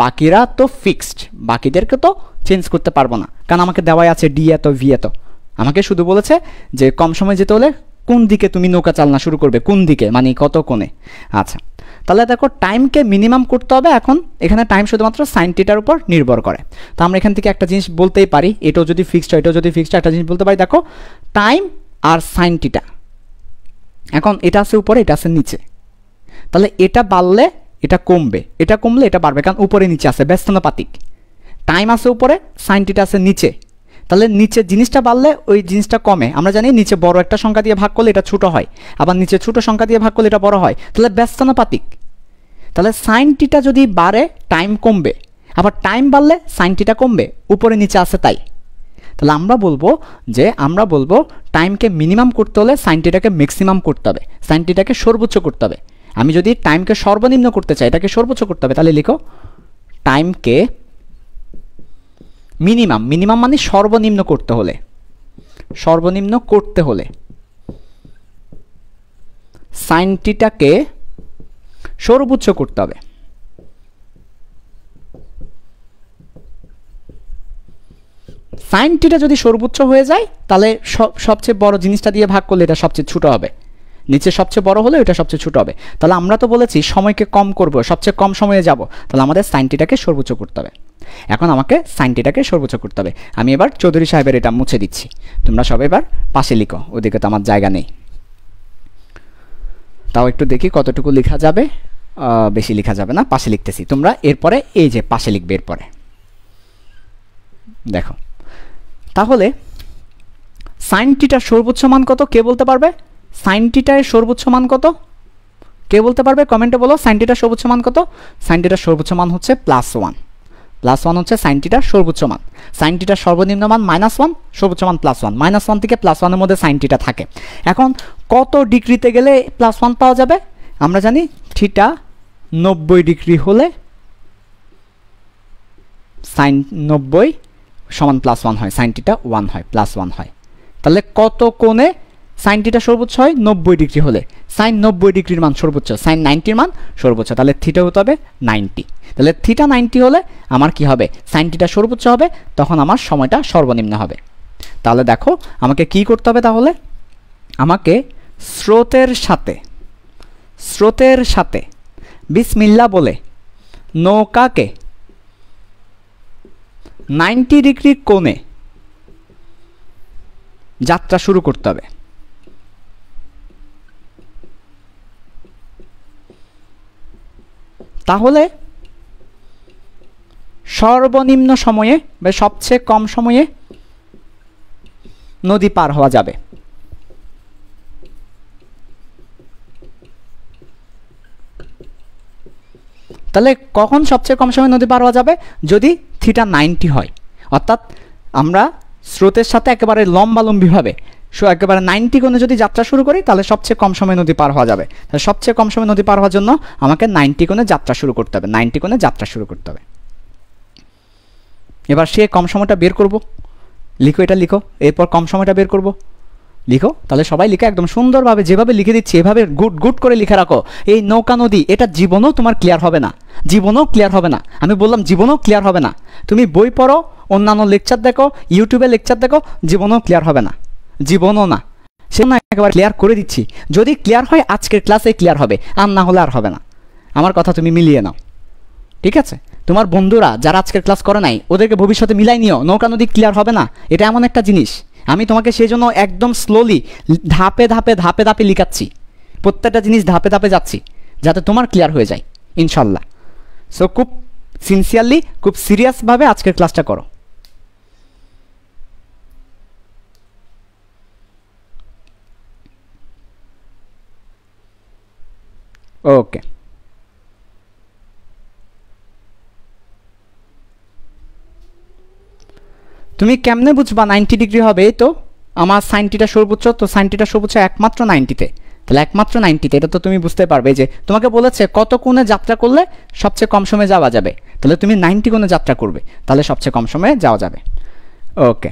বাকিরা তো ফিক্সড বাকিদেরকে তো চেঞ্জ করতে পারবো না কারণ আমাকে দেওয়াই আছে ডি এত ভি এত আমাকে শুধু বলেছে যে কম সময় যেতে হলে কোন দিকে তুমি নৌকা চালনা শুরু করবে কোন দিকে মানে কত কোণে আচ্ছা তাহলে দেখো টাইমকে মিনিমাম করতে হবে এখন এখানে টাইম শুধুমাত্র সাইন টিটার উপর নির্ভর করে তো আমরা এখান থেকে একটা জিনিস বলতেই পারি এটাও যদি ফিক্সড হয় এটাও যদি ফিক্সড একটা জিনিস বলতে পারি দেখো টাইম আর সাইন টিটা এখন এটা আছে উপরে এটা আছে নিচে তাহলে এটা বাড়লে এটা কমবে এটা কমলে এটা বাড়বে কারণ উপরে নিচে আছে ব্যস্তনাপাতিক টাইম আছে উপরে সাইন টিটা আছে নিচে তাহলে নিচে জিনিসটা বাড়লে ওই জিনিসটা কমে আমরা জানি নিচে বড় একটা সংখ্যা দিয়ে ভাগ করলে এটা ছোট হয় আবার নিচে ছোট সংখ্যা দিয়ে ভাগ করলে এটা বড় হয় তাহলে ব্যস্তানুপাতিক তাহলে সাইনটিটা যদি বাড়ে টাইম কমবে আবার টাইম বাড়লে সাইনটিটা কমবে উপরে নিচে আসে তাই তাহলে আমরা বলবো যে আমরা বলবো টাইমকে মিনিমাম করতে হলে সাইনটিটাকে ম্যাক্সিমাম করতে হবে সাইনটিটাকে সর্বোচ্চ করতে হবে আমি যদি টাইমকে সর্বনিম্ন করতে চাই এটাকে সর্বোচ্চ করতে হবে তাহলে লিখো টাইমকে মিনিমাম মিনিমাম মানে সর্বনিম্ন করতে হলে সর্বনিম্ন করতে হলে সাইনটিটাকে সর্বোচ্চ করতে হবে সাইনটিটা যদি সর্বোচ্চ হয়ে যায় তাহলে সবচেয়ে বড় জিনিসটা দিয়ে ভাগ করলে এটা সবচেয়ে ছোট হবে নিচে সবচেয়ে বড় হলে এটা সবচেয়ে ছোট হবে তাহলে আমরা তো বলেছি সময়কে কম করব সবচেয়ে কম সময়ে যাব তাহলে আমাদের সাইনটিটাকে সর্বোচ্চ করতে হবে এখন আমাকে সাইনটিটাকে সর্বোচ্চ করতে হবে আমি এবার চৌধুরী সাহেবের এটা মুছে দিচ্ছি তোমরা সব এবার পাশে লিখো ওদিকে তো আমার জায়গা নেই তাও একটু দেখি কতটুকু লেখা যাবে বেশি লেখা যাবে না পাশে লিখতেছি তোমরা এরপরে এই যে পাশে লিখবে এরপরে দেখো তাহলে সাইনটিটার সর্বোচ্চ মান কত কে বলতে পারবে সাইনটিটার সর্বোচ্চ মান কত কে বলতে পারবে কমেন্টে বলো সাইনটিটার সর্বোচ্চ মান কত সাইনটিটার সর্বোচ্চ মান হচ্ছে প্লাস ওয়ান প্লাস ওয়ান হচ্ছে সাইনটিটার সর্বোচ্চ মান সাইনটিটার সর্বনিম্ন মান মাইনাস ওয়ান সর্বোচ্চ মান প্লাস ওয়ান মাইনাস ওয়ান থেকে প্লাস ওয়ানের মধ্যে সাইনটিটা থাকে এখন কত ডিগ্রিতে গেলে প্লাস ওয়ান পাওয়া যাবে আমরা জানি থিটা নব্বই ডিগ্রি হলে সাইন নব্বই সমান প্লাস ওয়ান হয় সাইনটিটা ওয়ান হয় প্লাস ওয়ান হয় তাহলে কত কোণে সাইন থিটা সর্বোচ্চ হয় নব্বই ডিগ্রি হলে সাইন নব্বই ডিগ্রির মান সর্বোচ্চ সাইন নাইনটির মান সর্বোচ্চ তাহলে থিটা হতে হবে নাইনটি তাহলে থিটা নাইনটি হলে আমার কি হবে সাইন থিটা সর্বোচ্চ হবে তখন আমার সময়টা সর্বনিম্ন হবে তাহলে দেখো আমাকে কি করতে হবে তাহলে আমাকে স্রোতের সাথে স্রোতের সাথে বিসমিল্লা বলে নৌকাকে নাইনটি ডিগ্রি কোণে যাত্রা শুরু করতে হবে তাহলে সর্বনিম্ন সময়ে বা সবচেয়ে কম সময়ে নদী পার হওয়া যাবে তাহলে কখন সবচেয়ে কম সময়ে নদী পার হওয়া যাবে যদি থিটা নাইনটি হয় অর্থাৎ আমরা স্রোতের সাথে একেবারে লম্বালম্বিভাবে একেবারে নাইনটি কোণে যদি যাত্রা শুরু করি তাহলে সবচেয়ে কম সময়ে নদী পার হওয়া যাবে তাহলে সবচেয়ে কম সময়ে নদী পার হওয়ার জন্য আমাকে নাইনটি কোণে যাত্রা শুরু করতে হবে নাইনটি কোণে যাত্রা শুরু করতে হবে এবার সে কম সময়টা বের করব লিখো এটা লিখো এরপর কম সময়টা বের করব লিখো তাহলে সবাই লিখে একদম সুন্দরভাবে যেভাবে লিখে দিচ্ছি এভাবে গুট গুট করে লিখে রাখো এই নৌকা নদী এটা জীবনও তোমার ক্লিয়ার হবে না জীবনও ক্লিয়ার হবে না আমি বললাম জীবনও ক্লিয়ার হবে না তুমি বই পড়ো অন্যান্য লেকচার দেখো ইউটিউবে লেকচার দেখো জীবনও ক্লিয়ার হবে না জীবনও না সে না একেবারে ক্লিয়ার করে দিচ্ছি যদি ক্লিয়ার হয় আজকের ক্লাসে ক্লিয়ার হবে আর না হলে আর হবে না আমার কথা তুমি মিলিয়ে নাও ঠিক আছে তোমার বন্ধুরা যারা আজকের ক্লাস করে নাই ওদেরকে ভবিষ্যতে মিলাই নিও নৌকা নদী ক্লিয়ার হবে না এটা এমন একটা জিনিস আমি তোমাকে সেই জন্য একদম স্লোলি ধাপে ধাপে ধাপে ধাপে লিখাচ্ছি প্রত্যেকটা জিনিস ধাপে ধাপে যাচ্ছি যাতে তোমার ক্লিয়ার হয়ে যায় ইনশাল্লাহ সো খুব সিনসিয়ারলি খুব সিরিয়াসভাবে আজকের ক্লাসটা করো okay তুমি কেমনে বুঝবা নাইনটি ডিগ্রি হবে তো আমার সাইনটিটা সর্বোচ্চ তো সাইনটিটা সর্বোচ্চ একমাত্র নাইনটিতে তাহলে একমাত্র নাইনটিতে এটা তো তুমি বুঝতে পারবে যে তোমাকে বলেছে কত কোণে যাত্রা করলে সবচেয়ে কম সময়ে যাওয়া যাবে তাহলে তুমি নাইনটি কোণে যাত্রা করবে তাহলে সবচেয়ে কম সময়ে যাওয়া যাবে ওকে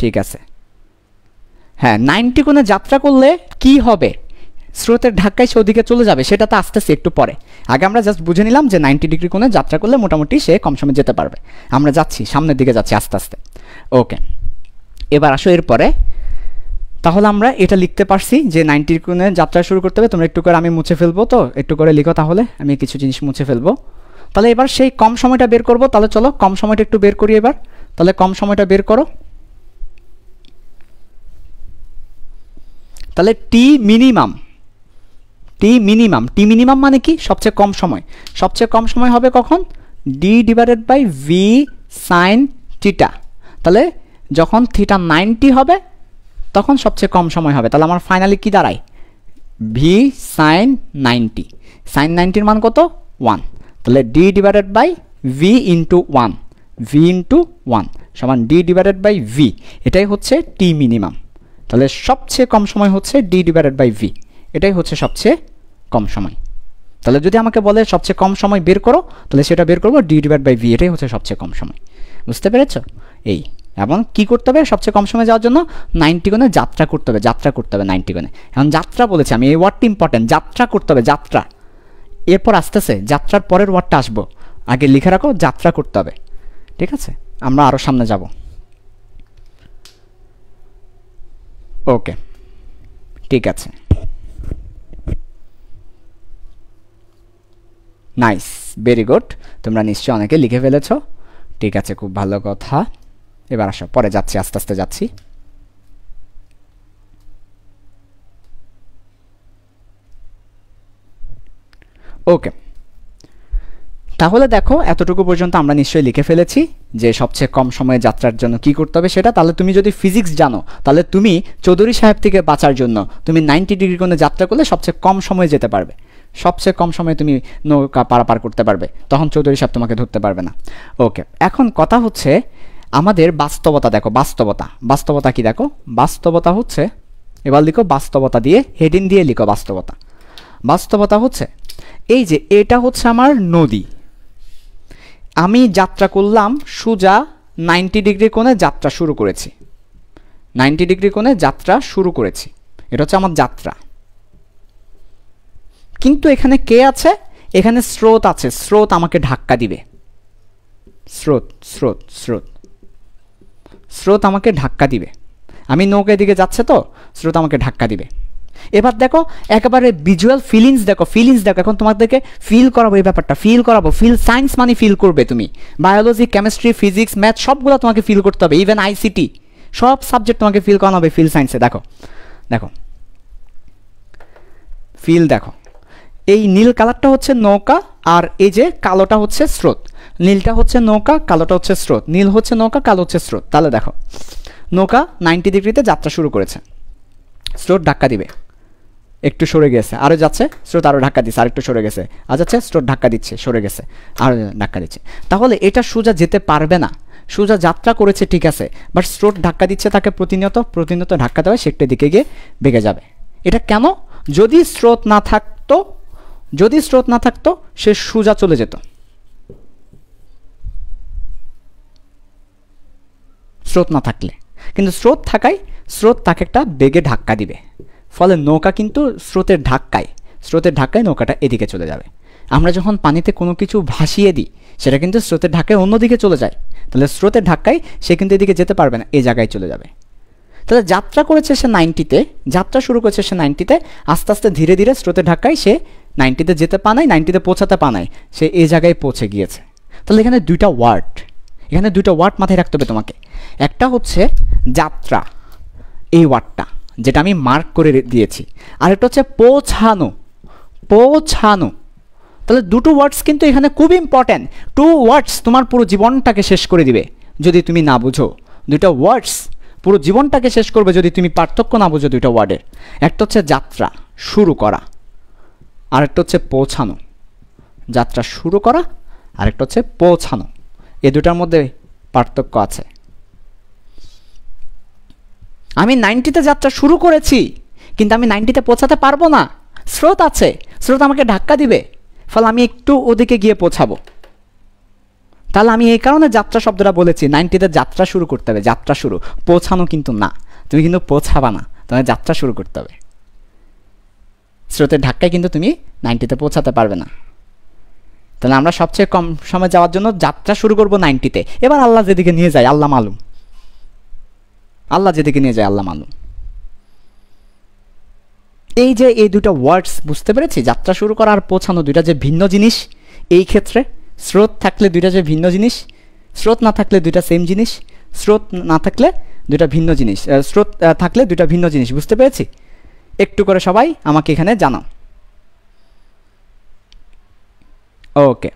ঠিক আছে হ্যাঁ নাইনটি কোণে যাত্রা করলে কি হবে স্রোতের ঢাকায় সে ওদিকে চলে যাবে সেটা তো আস্তে আস্তে একটু পরে আগে আমরা জাস্ট বুঝে নিলাম যে নাইনটি ডিগ্রি কোণে যাত্রা করলে মোটামুটি সে কম সময় যেতে পারবে আমরা যাচ্ছি সামনের দিকে যাচ্ছি আস্তে আস্তে ওকে এবার আসো এরপরে তাহলে আমরা এটা লিখতে পারছি যে নাইনটি কোণে যাত্রা শুরু করতে হবে তোমরা একটু করে আমি মুছে ফেলবো তো একটু করে লিখো তাহলে আমি কিছু জিনিস মুছে ফেলবো তাহলে এবার সেই কম সময়টা বের করব তাহলে চলো কম সময়টা একটু বের করি এবার তাহলে কম সময়টা বের করো তাহলে T minimum T minimum T minimum মানে কি সবচেয়ে কম সময় সবচেয়ে কম সময় হবে কখন D divided by V sine theta তাহলে যখন থিটা নাইনটি হবে তখন সবচেয়ে কম সময় হবে তাহলে আমার ফাইনালি কি দাঁড়ায় ভি সাইন নাইনটি সাইন নাইনটির মান কত ওয়ান তাহলে D divided by V into one V into one সমান ডি ডিভাইডেড বাই ভি এটাই হচ্ছে টি মিনিমাম তাহলে সবচেয়ে কম সময় হচ্ছে ডি ডিভাইডেড বাই ভি এটাই হচ্ছে সবচেয়ে কম সময় তাহলে যদি আমাকে বলে সবচেয়ে কম সময় বের করো তাহলে সেটা বের করবো ডি ডিভাইড বাই ভি এটাই হচ্ছে সবচেয়ে কম সময় বুঝতে পেরেছ এই এবং কি করতে হবে সবচেয়ে কম সময় যাওয়ার জন্য নাইনটি গুণে যাত্রা করতে হবে যাত্রা করতে হবে নাইনটি গুণে এখন যাত্রা বলেছি আমি এই ওয়ার্ডটি ইম্পর্টেন্ট যাত্রা করতে হবে যাত্রা এরপর আস্তে যাত্রার পরের ওয়ার্ডটা আসবো আগে লিখে রাখো যাত্রা করতে হবে ঠিক আছে আমরা আরও সামনে যাবো ওকে ঠিক আছে নাইস ভেরি গুড তোমরা নিশ্চয়ই অনেকে লিখে ফেলেছ ঠিক আছে খুব ভালো কথা এবার আসো পরে যাচ্ছি আস্তে আস্তে যাচ্ছি ওকে তাহলে দেখো এতটুকু পর্যন্ত আমরা নিশ্চয়ই লিখে ফেলেছি যে সবচেয়ে কম সময়ে যাত্রার জন্য কি করতে হবে সেটা তাহলে তুমি যদি ফিজিক্স জানো তাহলে তুমি চৌধুরী সাহেব থেকে বাঁচার জন্য তুমি নাইনটি ডিগ্রি কোণে যাত্রা করলে সবচেয়ে কম সময়ে যেতে পারবে সবচেয়ে কম সময়ে তুমি নৌকা পারাপার করতে পারবে তখন চৌধুরী সাহেব তোমাকে ধরতে পারবে না ওকে এখন কথা হচ্ছে আমাদের বাস্তবতা দেখো বাস্তবতা বাস্তবতা কি দেখো বাস্তবতা হচ্ছে এবার লিখো বাস্তবতা দিয়ে হেডিং দিয়ে লিখো বাস্তবতা বাস্তবতা হচ্ছে এই যে এটা হচ্ছে আমার নদী আমি যাত্রা করলাম সুজা নাইনটি ডিগ্রি কোণে যাত্রা শুরু করেছি নাইনটি ডিগ্রি কোণে যাত্রা শুরু করেছি এটা হচ্ছে আমার যাত্রা কিন্তু এখানে কে আছে এখানে স্রোত আছে স্রোত আমাকে ধাক্কা দিবে স্রোত স্রোত স্রোত স্রোত আমাকে ধাক্কা দিবে আমি নৌকা দিকে যাচ্ছে তো স্রোত আমাকে ধাক্কা দিবে এবার দেখো একেবারে ভিজুয়াল ফিলিংস দেখো ফিলিংস দেখো এখন তোমাদেরকে ফিল করাবো এই ব্যাপারটা ফিল করাবো ফিল সায়েন্স মানে ফিল করবে তুমি বায়োলজি কেমিস্ট্রি ফিজিক্স ম্যাথ সবগুলো তোমাকে ফিল করতে হবে ইভেন আইসিটি সব সাবজেক্ট তোমাকে ফিল করানো হবে ফিল সায়েন্সে দেখো দেখো ফিল দেখো এই নীল কালারটা হচ্ছে নৌকা আর এই যে কালোটা হচ্ছে স্রোত নীলটা হচ্ছে নৌকা কালোটা হচ্ছে স্রোত নীল হচ্ছে নৌকা কালো হচ্ছে স্রোত তাহলে দেখো নৌকা নাইনটি ডিগ্রিতে যাত্রা শুরু করেছে স্রোত ধাক্কা দিবে একটু সরে গেছে আরও যাচ্ছে স্রোত আরও ধাক্কা দিচ্ছে আর একটু সরে গেছে আর যাচ্ছে স্রোত ধাক্কা দিচ্ছে সরে গেছে আরও ধাক্কা দিচ্ছে তাহলে এটা সোজা যেতে পারবে না সোজা যাত্রা করেছে ঠিক আছে বাট স্রোত ধাক্কা দিচ্ছে তাকে প্রতিনিয়ত প্রতিনিয়ত ধাক্কা দেওয়া সেটার দিকে গিয়ে বেগে যাবে এটা কেন যদি স্রোত না থাকতো যদি স্রোত না থাকতো সে সোজা চলে যেত স্রোত না থাকলে কিন্তু স্রোত থাকায় স্রোত তাকে একটা বেগে ধাক্কা দিবে ফলে নৌকা কিন্তু স্রোতের ধাক্কায় স্রোতের ধাক্কায় নৌকাটা এদিকে চলে যাবে আমরা যখন পানিতে কোনো কিছু ভাসিয়ে দিই সেটা কিন্তু স্রোতের ধাক্কায় অন্যদিকে চলে যায় তাহলে স্রোতের ধাক্কায় সে কিন্তু এদিকে যেতে পারবে না এই জায়গায় চলে যাবে তাহলে যাত্রা করেছে সে নাইনটিতে যাত্রা শুরু করেছে সে নাইনটিতে আস্তে আস্তে ধীরে ধীরে স্রোতের ধাক্কায় সে নাইনটিতে যেতে নাই নাইনটিতে পৌঁছাতে পা নাই সে এই জায়গায় পৌঁছে গিয়েছে তাহলে এখানে দুইটা ওয়ার্ড এখানে দুইটা ওয়ার্ড মাথায় রাখতে হবে তোমাকে একটা হচ্ছে যাত্রা এই ওয়ার্ডটা যেটা আমি মার্ক করে দিয়েছি আরেকটা হচ্ছে পৌঁছানো পৌঁছানো তাহলে দুটো ওয়ার্ডস কিন্তু এখানে খুব ইম্পর্ট্যান্ট টু ওয়ার্ডস তোমার পুরো জীবনটাকে শেষ করে দিবে যদি তুমি না বুঝো দুটো ওয়ার্ডস পুরো জীবনটাকে শেষ করবে যদি তুমি পার্থক্য না বুঝো দুটো ওয়ার্ডের একটা হচ্ছে যাত্রা শুরু করা আরেকটা হচ্ছে পৌঁছানো যাত্রা শুরু করা আরেকটা হচ্ছে পৌঁছানো এ দুটার মধ্যে পার্থক্য আছে আমি নাইনটিতে যাত্রা শুরু করেছি কিন্তু আমি নাইনটিতে পৌঁছাতে পারবো না স্রোত আছে স্রোত আমাকে ধাক্কা দিবে ফলে আমি একটু ওদিকে গিয়ে পৌঁছাবো তাহলে আমি এই কারণে যাত্রা শব্দটা বলেছি নাইনটিতে যাত্রা শুরু করতে হবে যাত্রা শুরু পৌঁছানো কিন্তু না তুমি কিন্তু পৌঁছাবা না তোমার যাত্রা শুরু করতে হবে স্রোতের ধাক্কায় কিন্তু তুমি নাইনটিতে পৌঁছাতে পারবে না তাহলে আমরা সবচেয়ে কম সময় যাওয়ার জন্য যাত্রা শুরু করবো নাইনটিতে এবার আল্লাহ যেদিকে নিয়ে যায় আল্লাহ মালুম আল্লাহ যেদিকে নিয়ে যায় আল্লাহ মানুষ এই যে এই দুটা ওয়ার্ডস বুঝতে পেরেছি যাত্রা শুরু করা আর পৌঁছানো দুইটা যে ভিন্ন জিনিস এই ক্ষেত্রে স্রোত থাকলে দুইটা যে ভিন্ন জিনিস স্রোত না থাকলে দুইটা সেম জিনিস স্রোত না থাকলে দুইটা ভিন্ন জিনিস স্রোত থাকলে দুইটা ভিন্ন জিনিস বুঝতে পেরেছি একটু করে সবাই আমাকে এখানে জানাও ওকে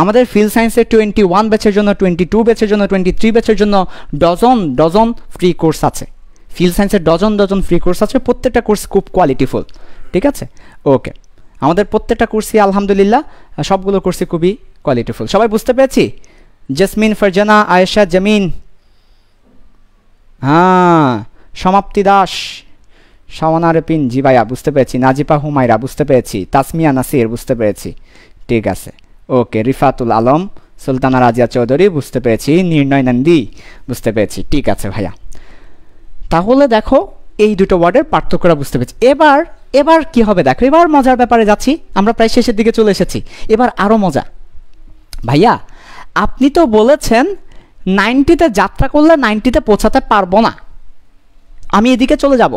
আমাদের ফিল সায়েন্সের টোয়েন্টি ওয়ান ব্যাচের জন্য টোয়েন্টি টু ব্যাচের জন্য টোয়েন্টি থ্রি ব্যাচের জন্য ডজন ডজন ফ্রি কোর্স আছে ফিল সায়েন্সের ডজন ডজন ফ্রি কোর্স আছে প্রত্যেকটা কোর্স খুব কোয়ালিটিফুল ঠিক আছে ওকে আমাদের প্রত্যেকটা কোর্সই আলহামদুলিল্লাহ সবগুলো কোর্সই খুবই কোয়ালিটিফুল সবাই বুঝতে পেরেছি জেসমিন ফারজানা আয়েশা জামিন হ্যাঁ সমাপ্তি দাস সামনার পিন জি বুঝতে পেরেছি নাজিপা হুমায়রা বুঝতে পেরেছি তাসমিয়া নাসির বুঝতে পেরেছি ঠিক আছে ওকে রিফাতুল আলম সুলতানা রাজিয়া চৌধুরী বুঝতে পেরেছি নির্ণয় নন্দী বুঝতে পেরেছি ঠিক আছে ভাইয়া তাহলে দেখো এই দুটো ওয়ার্ডের পার্থক্যটা বুঝতে পেরেছি এবার এবার কি হবে দেখো এবার মজার ব্যাপারে যাচ্ছি আমরা প্রায় শেষের দিকে চলে এসেছি এবার আরও মজা ভাইয়া আপনি তো বলেছেন নাইনটিতে যাত্রা করলে নাইনটিতে পৌঁছাতে পারবো না আমি এদিকে চলে যাব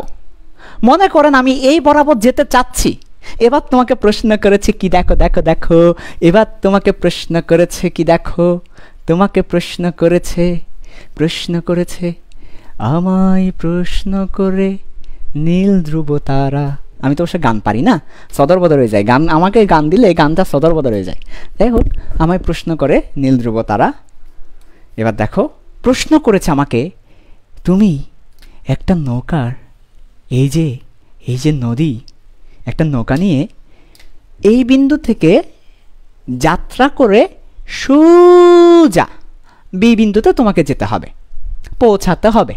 মনে করেন আমি এই বরাবর যেতে চাচ্ছি এবার তোমাকে প্রশ্ন করেছে কি দেখো দেখো দেখো এবার তোমাকে প্রশ্ন করেছে কি দেখো তোমাকে প্রশ্ন করেছে প্রশ্ন করেছে আমায় প্রশ্ন করে নীল ধ্রুব তারা আমি তো অবশ্যই গান পারি না সদর বদর হয়ে যায় গান আমাকে গান দিলে গানটা সদর বদর হয়ে যায় যাই হোক আমায় প্রশ্ন করে নীল ধ্রুব তারা এবার দেখো প্রশ্ন করেছে আমাকে তুমি একটা নৌকার এই যে এই যে নদী একটা নৌকা নিয়ে এই বিন্দু থেকে যাত্রা করে সোজা বি বিন্দুতে তোমাকে যেতে হবে পৌঁছাতে হবে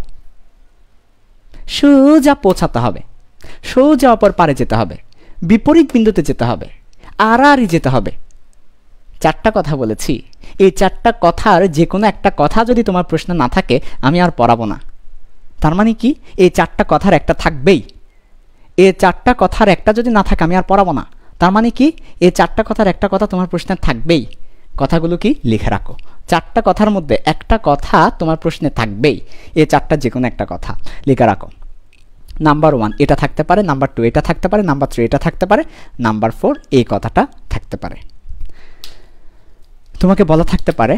সোজা পৌঁছাতে হবে সোজা অপর পারে যেতে হবে বিপরীত বিন্দুতে যেতে হবে আড়াআড়ি যেতে হবে চারটা কথা বলেছি এই চারটা কথার যে কোনো একটা কথা যদি তোমার প্রশ্ন না থাকে আমি আর পড়াবো না তার মানে কি এই চারটা কথার একটা থাকবেই এ চারটা কথার একটা যদি না থাকে আমি আর পড়াবো না তার মানে কি এ চারটা কথার একটা কথা তোমার প্রশ্নে থাকবেই কথাগুলো কি লিখে রাখো চারটা কথার মধ্যে একটা কথা তোমার প্রশ্নে থাকবেই এ চারটা যে কোনো একটা কথা লিখে রাখো নাম্বার ওয়ান এটা থাকতে পারে নাম্বার টু এটা থাকতে পারে নাম্বার থ্রি এটা থাকতে পারে নাম্বার ফোর এই কথাটা থাকতে পারে তোমাকে বলা থাকতে পারে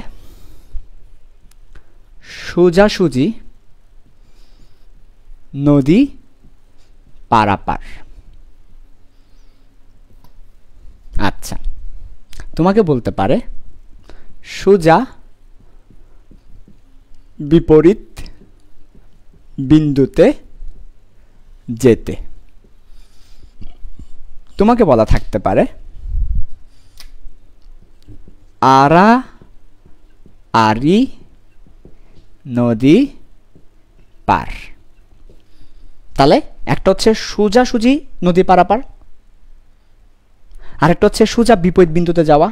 সোজাসুজি নদী পারাপার আচ্ছা তোমাকে বলতে পারে সোজা বিপরীত বিন্দুতে যেতে তোমাকে বলা থাকতে পারে আরা আরি নদী পার তাহলে একটা হচ্ছে সোজাসুজি নদী পারাপার আরেকটা হচ্ছে সোজা বিপরীত বিন্দুতে যাওয়া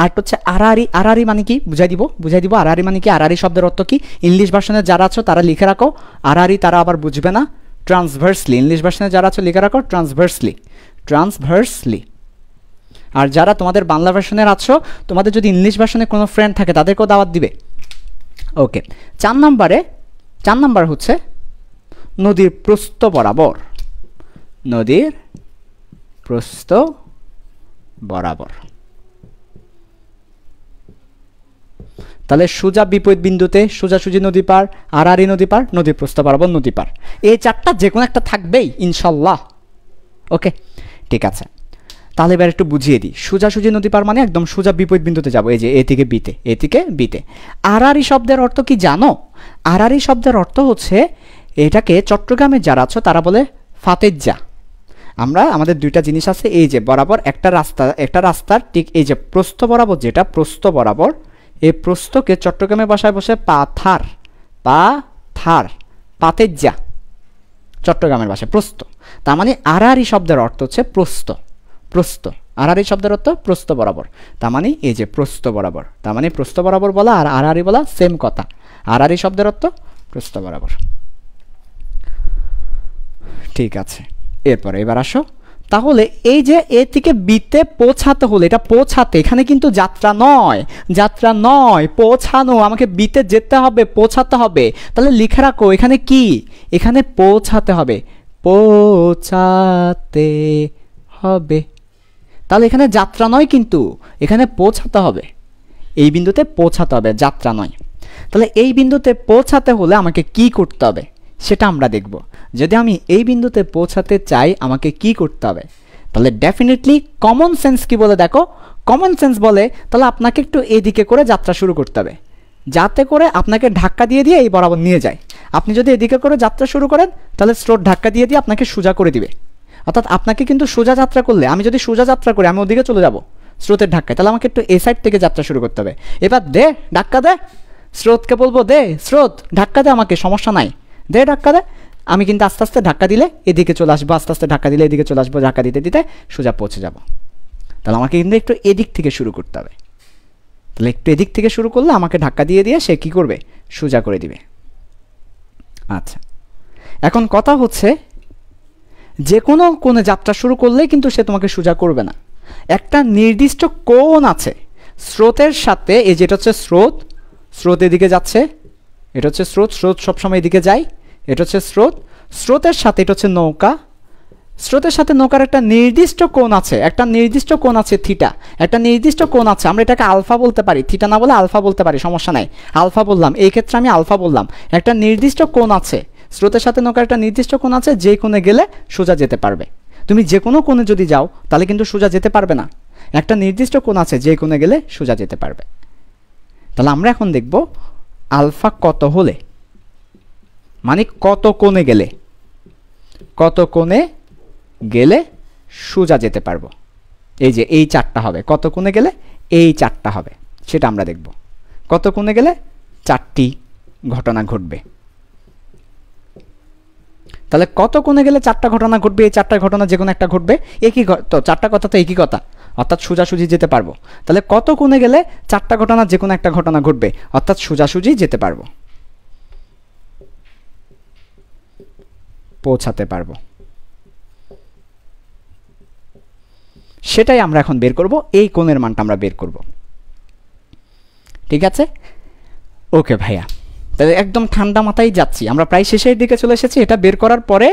আরেকটা হচ্ছে আড়াআড়ি আরারি মানে কি বুঝাই দিব বুঝাই দিব আড়াআড়ি মানে কি আরারি শব্দের অর্থ কি ইংলিশ ভার্সনে যারা আছো তারা লিখে রাখো আরারি তারা আবার বুঝবে না ট্রান্সভার্সলি ইংলিশ ভার্সনে যারা আছো লিখে রাখো ট্রান্সভার্সলি ট্রান্সভার্সলি আর যারা তোমাদের বাংলা ভার্সনের আছো তোমাদের যদি ইংলিশ ভার্সনে কোনো ফ্রেন্ড থাকে তাদেরকেও দাওয়াত দিবে ওকে চার নম্বরে চার নম্বর হচ্ছে নদীর প্রস্থ বরাবর নদীর প্রস্থ বরাবর তাহলে সোজা বিপরীত বিন্দুতে সোজাসুজি নদী পার আরি নদী পার নদীর প্রস্থ বরাবর নদী পার এই চারটা যে কোনো একটা থাকবেই ইনশাল্লাহ ওকে ঠিক আছে তাহলে এবার একটু বুঝিয়ে দিই সোজাসুজি নদী পার মানে একদম সোজা বিপরীত বিন্দুতে যাবো এই যে এ থেকে বিতে এ থেকে বিতে আরি শব্দের অর্থ কি জানো আরি শব্দের অর্থ হচ্ছে এটাকে চট্টগ্রামে যারা আছো তারা বলে ফাতেজা আমরা আমাদের দুইটা জিনিস আছে এই যে বরাবর একটা রাস্তা একটা রাস্তার ঠিক এই যে প্রস্থ বরাবর যেটা প্রস্থ বরাবর এই প্রস্থকে চট্টগ্রামে বাসায় বসে পাথার পা থার পাতেজা চট্টগ্রামের ভাষায় প্রস্ত তার মানে আরারি শব্দের অর্থ হচ্ছে প্রস্ত প্রস্ত আরারি শব্দের অর্থ প্রস্ত বরাবর তার মানে এই যে প্রস্ত বরাবর তার মানে প্রস্ত বরাবর বলা আর আরারি বলা সেম কথা আরারি শব্দের অর্থ প্রস্ত বরাবর ঠিক আছে এরপরে এবার আসো তাহলে এই যে এ থেকে বিতে পৌঁছাতে হলে এটা পৌঁছাতে এখানে কিন্তু যাত্রা নয় যাত্রা নয় পৌঁছানো আমাকে বিতে যেতে হবে পৌঁছাতে হবে তাহলে লিখে রাখো এখানে কি এখানে পৌঁছাতে হবে পৌঁছাতে হবে তাহলে এখানে যাত্রা নয় কিন্তু এখানে পৌঁছাতে হবে এই বিন্দুতে পৌঁছাতে হবে যাত্রা নয় তাহলে এই বিন্দুতে পৌঁছাতে হলে আমাকে কি করতে হবে সেটা আমরা দেখবো যদি আমি এই বিন্দুতে পৌঁছাতে চাই আমাকে কি করতে হবে তাহলে ডেফিনেটলি কমন সেন্স কি বলে দেখো কমন সেন্স বলে তাহলে আপনাকে একটু এদিকে করে যাত্রা শুরু করতে হবে যাতে করে আপনাকে ধাক্কা দিয়ে দিয়ে এই বরাবর নিয়ে যায় আপনি যদি এদিকে করে যাত্রা শুরু করেন তাহলে স্ট্রোট ধাক্কা দিয়ে দিয়ে আপনাকে সোজা করে দিবে অর্থাৎ আপনাকে কিন্তু সোজা যাত্রা করলে আমি যদি সোজা যাত্রা করি আমি ওদিকে চলে যাব স্রোতের ধাক্কায় তাহলে আমাকে একটু এ সাইড থেকে যাত্রা শুরু করতে হবে এবার দে ধাক্কা দে স্রোতকে বলবো দে স্রোত ধাক্কা দে আমাকে সমস্যা নাই দে ধাক্কা দে আমি কিন্তু আস্তে আস্তে ধাক্কা দিলে এদিকে চলে আসবো আস্তে আস্তে ধাক্কা দিলে এদিকে চলে আসবো ধাক্কা দিতে দিতে সোজা পৌঁছে যাব তাহলে আমাকে কিন্তু একটু এদিক থেকে শুরু করতে হবে তাহলে একটু এদিক থেকে শুরু করলে আমাকে ধাক্কা দিয়ে দিয়ে সে কি করবে সোজা করে দিবে আচ্ছা এখন কথা হচ্ছে যে কোনো কোণে যাত্রা শুরু করলেই কিন্তু সে তোমাকে সোজা করবে না একটা নির্দিষ্ট কোণ আছে স্রোতের সাথে এই যেটা হচ্ছে স্রোত স্রোত এদিকে যাচ্ছে এটা হচ্ছে স্রোত স্রোত সবসময় এদিকে যায় এটা হচ্ছে স্রোত স্রোতের সাথে এটা হচ্ছে নৌকা স্রোতের সাথে নৌকার একটা নির্দিষ্ট কোণ আছে একটা নির্দিষ্ট কোণ আছে থিটা একটা নির্দিষ্ট কোণ আছে আমরা এটাকে আলফা বলতে পারি থিটা না বলে আলফা বলতে পারি সমস্যা নাই আলফা বললাম এই ক্ষেত্রে আমি আলফা বললাম একটা নির্দিষ্ট কোণ আছে স্রোতের সাথে নৌকার একটা নির্দিষ্ট কোণ আছে যে কোণে গেলে সোজা যেতে পারবে তুমি যে কোনো কোণে যদি যাও তাহলে কিন্তু সোজা যেতে পারবে না একটা নির্দিষ্ট কোণ আছে যে কোণে গেলে সোজা যেতে পারবে তাহলে আমরা এখন দেখব আলফা কত হলে মানে কত কোণে গেলে কত কোণে গেলে সোজা যেতে পারবো এই যে এই চারটা হবে কত কোণে গেলে এই চারটা হবে সেটা আমরা দেখব কত কোণে গেলে চারটি ঘটনা ঘটবে তাহলে কত কোণে গেলে চারটা ঘটনা ঘটবে এই চারটা ঘটনা যে কোনো একটা ঘটবে একই তো চারটা কথা তো একই কথা অর্থাৎ সোজাসুজি যেতে পারবো তাহলে কত কোণে গেলে চারটা ঘটনা যে কোনো একটা ঘটনা ঘটবে অর্থাৎ সোজাসুজি যেতে পারবো পৌঁছাতে পারবো সেটাই আমরা এখন বের করব এই কোণের মানটা আমরা বের করব ঠিক আছে ওকে ভাইয়া তাহলে একদম ঠান্ডা মাথায় যাচ্ছি আমরা প্রায় শেষের দিকে চলে এসেছি এটা বের করার পরে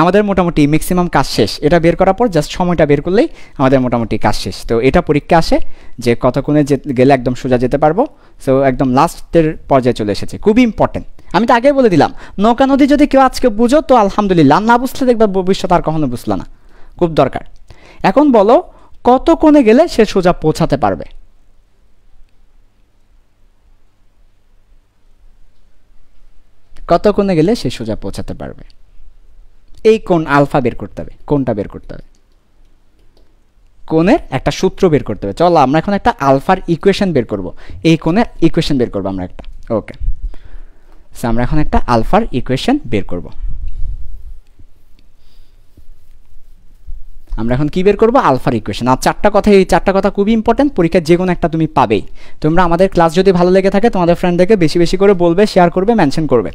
আমাদের মোটামুটি ম্যাক্সিমাম কাজ শেষ এটা বের করার পর জাস্ট সময়টা বের করলেই আমাদের মোটামুটি কাজ শেষ তো এটা পরীক্ষা আসে যে কতক্ষণে গেলে একদম সোজা যেতে পারবো সো একদম লাস্টের পর্যায়ে চলে এসেছে খুবই ইম্পর্টেন্ট আমি তো আগেই বলে দিলাম নৌকা নদী যদি কেউ আজকে বুঝো তো আলহামদুলিল্লাহ না বুঝলে দেখবে ভবিষ্যৎ আর কখনো বুঝলো না খুব দরকার এখন বলো কত কোণে গেলে সে সোজা পৌঁছাতে পারবে কত কোণে গেলে সে সোজা পৌঁছাতে পারবে এই কোন আলফা বের করতে হবে কোনটা বের করতে হবে কোণের একটা সূত্র বের করতে হবে চলো আমরা এখন একটা আলফার ইকুয়েশন বের করব এই কোণের ইকুয়েশন বের করব আমরা একটা ওকে সো আমরা এখন একটা আলফার ইকুয়েশন বের করবো আমরা এখন কী বের করবো আলফার ইকুয়েশন আর চারটা কথা এই চারটা কথা খুবই ইম্পর্টেন্ট পরীক্ষার যে কোনো একটা তুমি পাবেই তোমরা আমাদের ক্লাস যদি ভালো লেগে থাকে তোমাদের ফ্রেন্ডদেরকে বেশি বেশি করে বলবে শেয়ার করবে মেনশন করবে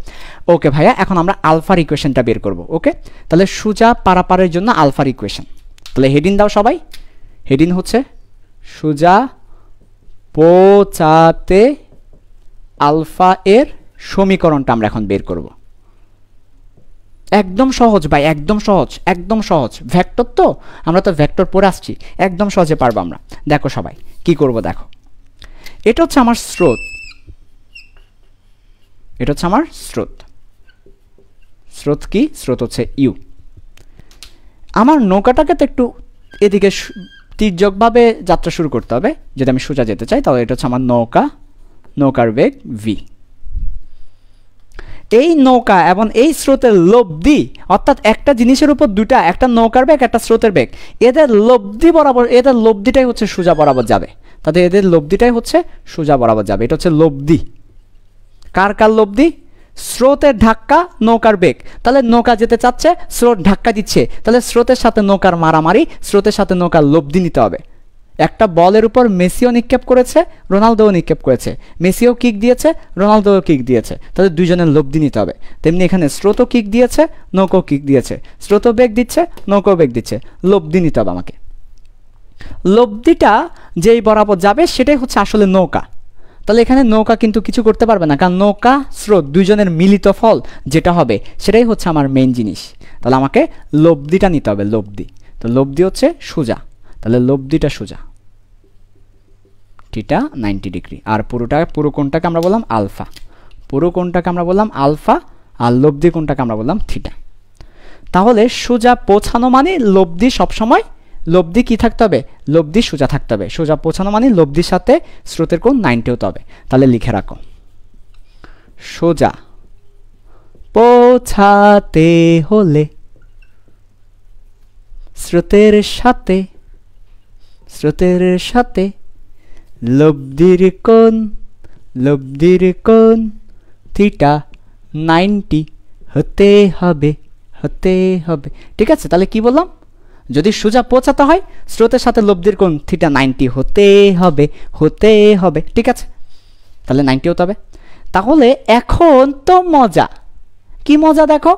ওকে ভাইয়া এখন আমরা আলফার ইকুয়েশনটা বের করব ওকে তাহলে সুজা পারাপারের জন্য আলফার ইকুয়েশন তাহলে হেডিন দাও সবাই হেডিন হচ্ছে সুজা পোচাতে আলফা এর সমীকরণটা আমরা এখন বের করবো একদম সহজ ভাই একদম সহজ একদম সহজ ভ্যাক্টর তো আমরা তো ভ্যাক্টর পরে আসছি একদম সহজে পারবো আমরা দেখো সবাই কি করব দেখো এটা হচ্ছে আমার স্রোত এটা হচ্ছে আমার স্রোত স্রোত কি স্রোত হচ্ছে ইউ আমার নৌকাটাকে তো একটু এদিকে তীর্যকভাবে যাত্রা শুরু করতে হবে যদি আমি সোজা যেতে চাই তাহলে এটা হচ্ছে আমার নৌকা নৌকার বেগ ভি এই নৌকা এবং এই স্রোতের লব্ধি অর্থাৎ একটা জিনিসের উপর দুটা একটা নৌকার বেগ একটা স্রোতের বেগ এদের লব্ধি বরাবর এদের লব্ধিটাই হচ্ছে সোজা বরাবর যাবে তাদের এদের লব্ধিটাই হচ্ছে সোজা বরাবর যাবে এটা হচ্ছে লব্ধি কার কার লব্ধি স্রোতের ধাক্কা নৌকার বেগ তাহলে নৌকা যেতে চাচ্ছে স্রোত ধাক্কা দিচ্ছে তাহলে স্রোতের সাথে নৌকার মারামারি স্রোতের সাথে নৌকার লব্ধি নিতে হবে একটা বলের উপর মেসিও নিক্ষেপ করেছে রোনালদোও নিক্ষেপ করেছে মেসিও কিক দিয়েছে রোনালদোও কিক দিয়েছে তাদের দুইজনের লব্ধি নিতে হবে তেমনি এখানে স্রোতও কিক দিয়েছে নৌকো কিক দিয়েছে স্রোত বেগ দিচ্ছে নৌকো বেগ দিচ্ছে লব্ধি নিতে হবে আমাকে লব্ধিটা যেই বরাবর যাবে সেটাই হচ্ছে আসলে নৌকা তাহলে এখানে নৌকা কিন্তু কিছু করতে পারবে না কারণ নৌকা স্রোত দুজনের মিলিত ফল যেটা হবে সেটাই হচ্ছে আমার মেন জিনিস তাহলে আমাকে লব্ধিটা নিতে হবে লব্ধি তো লব্ধি হচ্ছে সোজা তাহলে লব্ধিটা সোজা নাইনটিটা নাইনটি ডিগ্রি আর পুরোটা পুরো কোনটাকে আমরা বললাম আলফা পুরো কোনটাকে আমরা বললাম আলফা আর লব্ধি কোনটাকে আমরা বললাম থিটা তাহলে সোজা পৌঁছানো মানে লব্ধি সবসময় লব্ধি কি থাকতে হবে লব্ধি সোজা থাকতে হবে সোজা পৌঁছানো মানে লব্ধির সাথে স্রোতের কোণ নাইনটি হতে হবে তাহলে লিখে রাখো সোজা পৌঁছাতে হলে স্রোতের সাথে স্রোতের সাথে লব্ধির কোণ লব্ধির কোণ থিটা নাইনটি হতে হবে হতে হবে ঠিক আছে তাহলে কি বললাম যদি সোজা পৌঁছাতে হয় স্রোতের সাথে লব্ধির কোণ থিটা নাইনটি হতে হবে হতে হবে ঠিক আছে তাহলে নাইনটি হতে হবে তাহলে এখন তো মজা কি মজা দেখো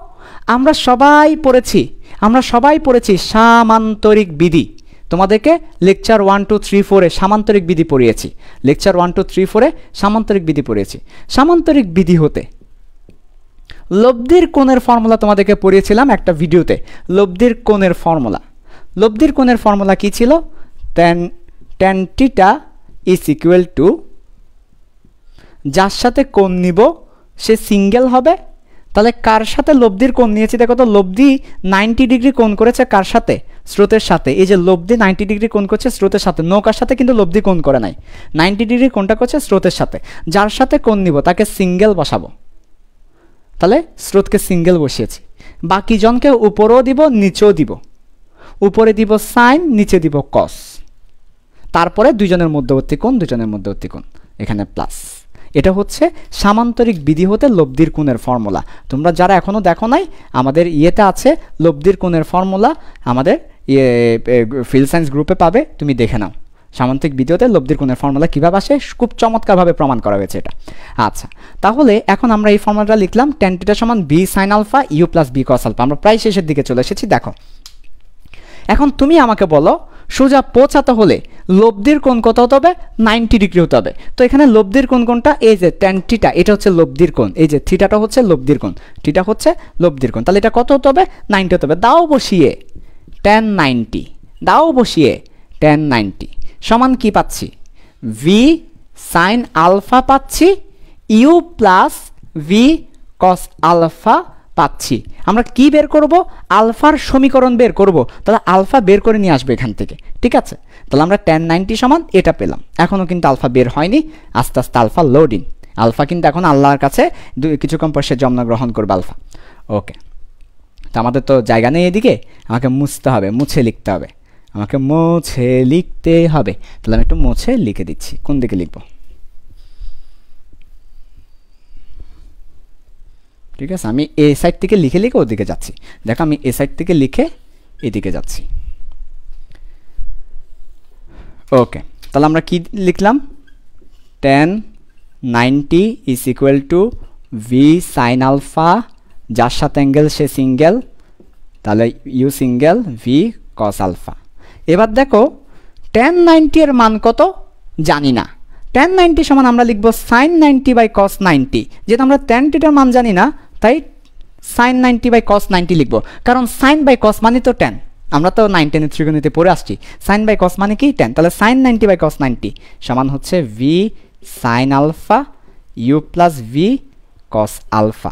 আমরা সবাই পড়েছি আমরা সবাই পড়েছি সামান্তরিক বিধি তোমাদেরকে লেকচার ওয়ান টু থ্রি ফোরে সামান্তরিক বিধি পড়িয়েছি লেকচার ওয়ান টু থ্রি ফোরে সামান্তরিক বিধি পড়িয়েছি সামান্তরিক বিধি হতে লব্ধির কোণের ফর্মুলা তোমাদেরকে পড়িয়েছিলাম একটা ভিডিওতে লব্ধির কোণের ফর্মুলা লব্ধির কোণের ফর্মুলা কি ছিল tan tan theta is equal to যার সাথে কোণ নিব সে সিঙ্গেল হবে তাহলে কার সাথে লব্ধির কোণ নিয়েছি দেখো তো লব্ধি নাইনটি ডিগ্রি কোণ করেছে কার সাথে স্রোতের সাথে এই যে লব্ধি নাইনটি ডিগ্রি কোন করছে স্রোতের সাথে নৌকার সাথে কিন্তু লব্ধি কোন করে নাই নাইনটি ডিগ্রি কোনটা করছে স্রোতের সাথে যার সাথে কোন নিব তাকে সিঙ্গেল বসাবো তাহলে স্রোতকে সিঙ্গেল বসিয়েছি বাকি জনকে উপরেও দিব নিচেও দিব উপরে দিব সাইন নিচে দিব কস তারপরে দুজনের মধ্যবর্তী কোন দুজনের মধ্যবর্তী কোন এখানে প্লাস এটা হচ্ছে সামান্তরিক বিধি হতে লব্ধির কোণের ফর্মুলা তোমরা যারা এখনও দেখো নাই আমাদের ইয়েতে আছে লব্ধির কোণের ফর্মুলা আমাদের ইয়ে ফিল সায়েন্স গ্রুপে পাবে তুমি দেখে নাও সামান্তিক হতে লব্ধির কোণের ফর্মুলা কীভাবে আসে খুব চমৎকারভাবে প্রমাণ করা হয়েছে এটা আচ্ছা তাহলে এখন আমরা এই ফর্মুলাটা লিখলাম টেন টিটা সমান B sine alpha U plus B cos alpha আমরা প্রায় শেষের দিকে চলে এসেছি দেখো এখন তুমি আমাকে বলো সোজা পৌঁছাতে হলে লব্ধির কোন কত হতে হবে নাইনটি ডিগ্রি হতে হবে তো এখানে লব্ধির কোন কোনটা এই যে ট্যান থিটা এটা হচ্ছে লব্ধির কোন এই যে থিটাটা হচ্ছে লব্ধির কোন টিটা হচ্ছে লব্ধির কোন তাহলে এটা কত হতে হবে নাইনটি হতে হবে দাও বসিয়ে ট্যান নাইনটি দাও বসিয়ে ট্যান নাইনটি সমান কি পাচ্ছি ভি সাইন আলফা পাচ্ছি U plus V cos alpha পাচ্ছি আমরা কি বের করব আলফার সমীকরণ বের করব তাহলে আলফা বের করে নিয়ে আসবে এখান থেকে ঠিক আছে তাহলে আমরা টেন নাইনটি সমান এটা পেলাম এখনও কিন্তু আলফা বের হয়নি আস্তে আস্তে আলফা লোডিং আলফা কিন্তু এখন আল্লাহর কাছে কিছুক্ষণ পর সে জমনা গ্রহণ করবে আলফা ওকে তো আমাদের তো জায়গা নেই এদিকে আমাকে মুছতে হবে মুছে লিখতে হবে আমাকে মুছে লিখতে হবে তাহলে আমি একটু মুছে লিখে দিচ্ছি কোন দিকে লিখবো ঠিক আছে আমি এ সাইড থেকে লিখে লিখে ওদিকে যাচ্ছি দেখো আমি এ সাইড থেকে লিখে এদিকে যাচ্ছি ওকে তাহলে আমরা কি লিখলাম tan ninety is equal to V sine alpha যার সাথে অ্যাঙ্গেল সে সিঙ্গেল তাহলে U single V cos alpha এবার দেখো টেন নাইনটি এর মান কত জানি না টেন নাইনটি সমান আমরা লিখব sine ninety by cos ninety যেহেতু আমরা টেন টিটার মান জানি না তাই sine ninety by cos ninety লিখবো কারণ সাইন বাই কস মানে তো টেন আমরা তো নাইন টেনের ত্রিগণিতে পড়ে আসছি সাইন বাই কস মানে কি টেন তাহলে sine ninety by cos ninety সমান হচ্ছে V sine alpha U plus V cos alpha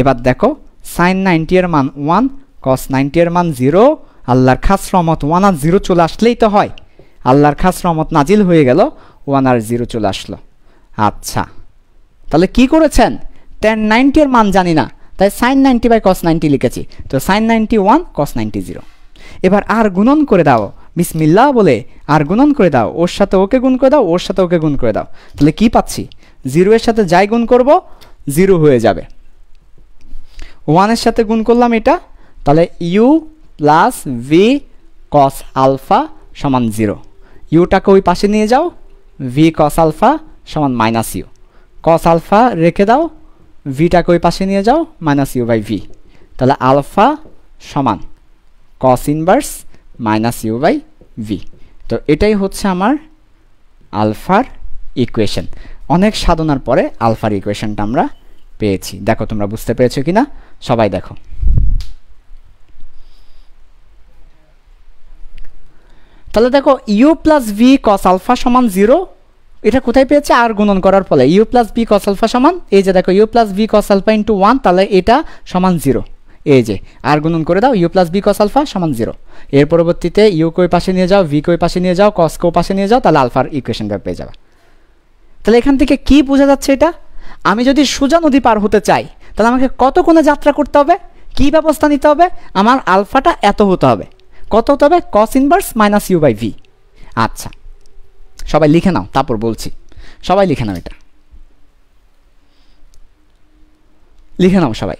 এবার দেখো সাইন নাইনটি এর মান ওয়ান কস নাইনটি এর মান জিরো আল্লাহর খাস রহমত ওয়ান আর জিরো চলে আসলেই তো হয় আল্লাহর খাস রহমত নাজিল হয়ে গেল ওয়ান আর জিরো চলে আসলো আচ্ছা তাহলে কি করেছেন টেন নাইনটি মান জানি না তাই sine ninety by cos ninety লিখেছি তো sine ninety one cos ninety zero এবার আর গুণন করে দাও বিসমিল্লা বলে আর গুণন করে দাও ওর সাথে ওকে গুণ করে দাও ওর সাথে ওকে গুণ করে দাও তাহলে কি পাচ্ছি জিরোয়ের সাথে যাই গুণ করব জিরো হয়ে যাবে ওয়ানের সাথে গুণ করলাম এটা তাহলে U plus V cos alpha সমান জিরো ইউটাকে ওই পাশে নিয়ে যাও ভি কস আলফা সমান মাইনাস ইউ কস আলফা রেখে দাও ভিটা কই পাশে নিয়ে যাও মাইনাস ইউ বাই ভি তাহলে আলফা সমান cos inverse minus you by V তো এটাই হচ্ছে আমার আলফার ইকুয়েশন অনেক সাধনার পরে আলফার ইকুয়েশনটা আমরা পেয়েছি দেখো তোমরা বুঝতে পেরেছো কি না সবাই দেখো তাহলে দেখো U plus V cos alpha সমান জিরো এটা কোথায় পেয়েছে আর গুণন করার ফলে U plus B cos alpha সমান এই যে দেখো U plus B cos alpha into one তাহলে এটা সমান জিরো এই যে আর গুণন করে দাও U plus B cos alpha সমান জিরো এর পরবর্তীতে ইউ কই পাশে নিয়ে যাও ভি কই পাশে নিয়ে যাও কস কো পাশে নিয়ে যাও তাহলে আলফার ইকুয়েশনটা পেয়ে যাবে তাহলে এখান থেকে কি বোঝা যাচ্ছে এটা আমি যদি সোজা নদী পার হতে চাই তাহলে আমাকে কত কোণে যাত্রা করতে হবে কি ব্যবস্থা নিতে হবে আমার আলফাটা এত হতে হবে কত হতে হবে cos inverse minus you by v আচ্ছা সবাই লিখে নাও তারপর বলছি সবাই লিখে নাও এটা লিখে নাও সবাই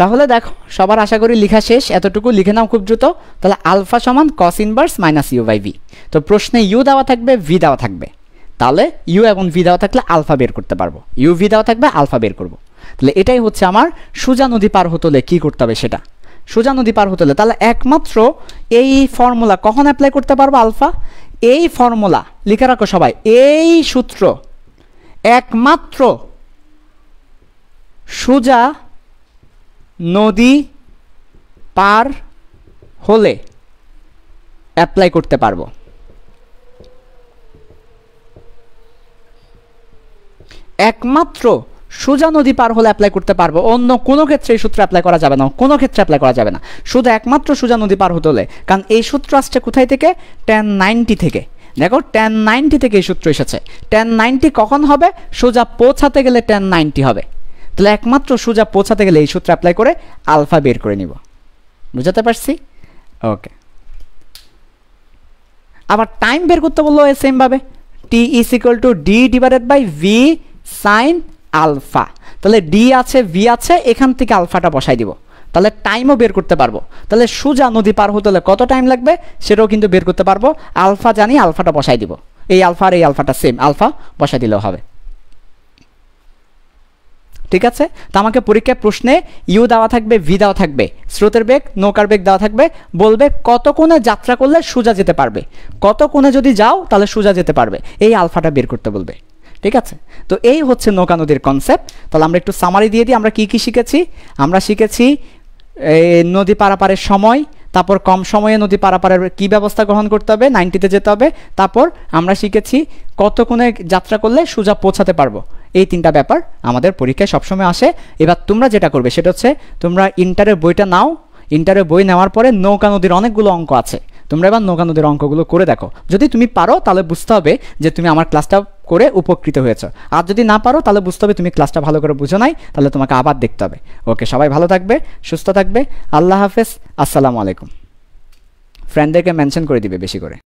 তাহলে দেখো সবার আশা করি লেখা শেষ এতটুকু লিখে নাও খুব দ্রুত তাহলে আলফা সমান cos inverse minus you by V তো প্রশ্নে ইউ দেওয়া থাকবে ভি দেওয়া থাকবে তাহলে ইউ এবং ভি দেওয়া থাকলে আলফা বের করতে পারবো ইউ ভি দেওয়া থাকবে আলফা বের করবো তাহলে এটাই হচ্ছে আমার সুজা নদী পার হতলে কী করতে হবে সেটা সোজা নদী পার হতে হলে তাহলে একমাত্র এই ফর্মুলা কখন অ্যাপ্লাই করতে পারবো আলফা এই ফর্মুলা লিখে রাখো সবাই এই সূত্র একমাত্র সোজা নদী পার হলে অ্যাপ্লাই করতে পারবো একমাত্র সোজা নদী পার হলে অ্যাপ্লাই করতে পারবো অন্য কোনো ক্ষেত্রে এই সূত্র অ্যাপ্লাই করা যাবে না কোনো ক্ষেত্রে অ্যাপ্লাই করা যাবে না শুধু একমাত্র সোজা নদী পার হতে হলে কারণ এই সূত্র আসছে কোথায় থেকে টেন নাইনটি থেকে দেখো টেন নাইনটি থেকে এই সূত্র এসেছে টেন নাইনটি কখন হবে সোজা পৌঁছাতে গেলে টেন নাইনটি হবে তাহলে একমাত্র সোজা পৌঁছাতে গেলে এই সূত্র অ্যাপ্লাই করে আলফা বের করে নিব বুঝাতে পারছি ওকে আবার টাইম বের করতে বললো সেমভাবে t is equal to D divided by V sine alpha তাহলে ডি আছে ভি আছে এখান থেকে আলফাটা বসাই দিব তাহলে টাইমও বের করতে পারবো তাহলে সোজা নদী পার হতে হলে কত টাইম লাগবে সেটাও কিন্তু বের করতে পারবো আলফা জানি আলফাটা বসাই দিব এই আলফা আর এই আলফাটা সেম আলফা বসাই দিলেও হবে ঠিক আছে তো আমাকে পরীক্ষায় প্রশ্নে ইউ দেওয়া থাকবে ভি দেওয়া থাকবে স্রোতের বেগ নৌকার বেগ দেওয়া থাকবে বলবে কত কোণে যাত্রা করলে সোজা যেতে পারবে কত কোণে যদি যাও তাহলে সোজা যেতে পারবে এই আলফাটা বের করতে বলবে ঠিক আছে তো এই হচ্ছে নৌকা নদীর কনসেপ্ট তাহলে আমরা একটু সামারি দিয়ে দিই আমরা কি কি শিখেছি আমরা শিখেছি নদী পারাপারের সময় তারপর কম সময়ে নদী পারাপারের কি ব্যবস্থা গ্রহণ করতে হবে নাইনটিতে যেতে হবে তারপর আমরা শিখেছি কত কোণে যাত্রা করলে সোজা পৌঁছাতে পারবো এই তিনটা ব্যাপার আমাদের পরীক্ষায় সবসময় আসে এবার তোমরা যেটা করবে সেটা হচ্ছে তোমরা ইন্টারের বইটা নাও ইন্টারের বই নেওয়ার পরে নৌকা নদীর অনেকগুলো অঙ্ক আছে তোমরা এবার নৌকা নদীর অঙ্কগুলো করে দেখো যদি তুমি পারো তাহলে বুঝতে হবে যে তুমি আমার ক্লাসটা করে উপকৃত হয়েছ আর যদি না পারো তাহলে বুঝতে হবে তুমি ক্লাসটা ভালো করে বুঝো নাই তাহলে তোমাকে আবার দেখতে হবে ওকে সবাই ভালো থাকবে সুস্থ থাকবে আল্লাহ হাফেজ আসসালামু আলাইকুম ফ্রেন্ডদেরকে মেনশন করে দিবে বেশি করে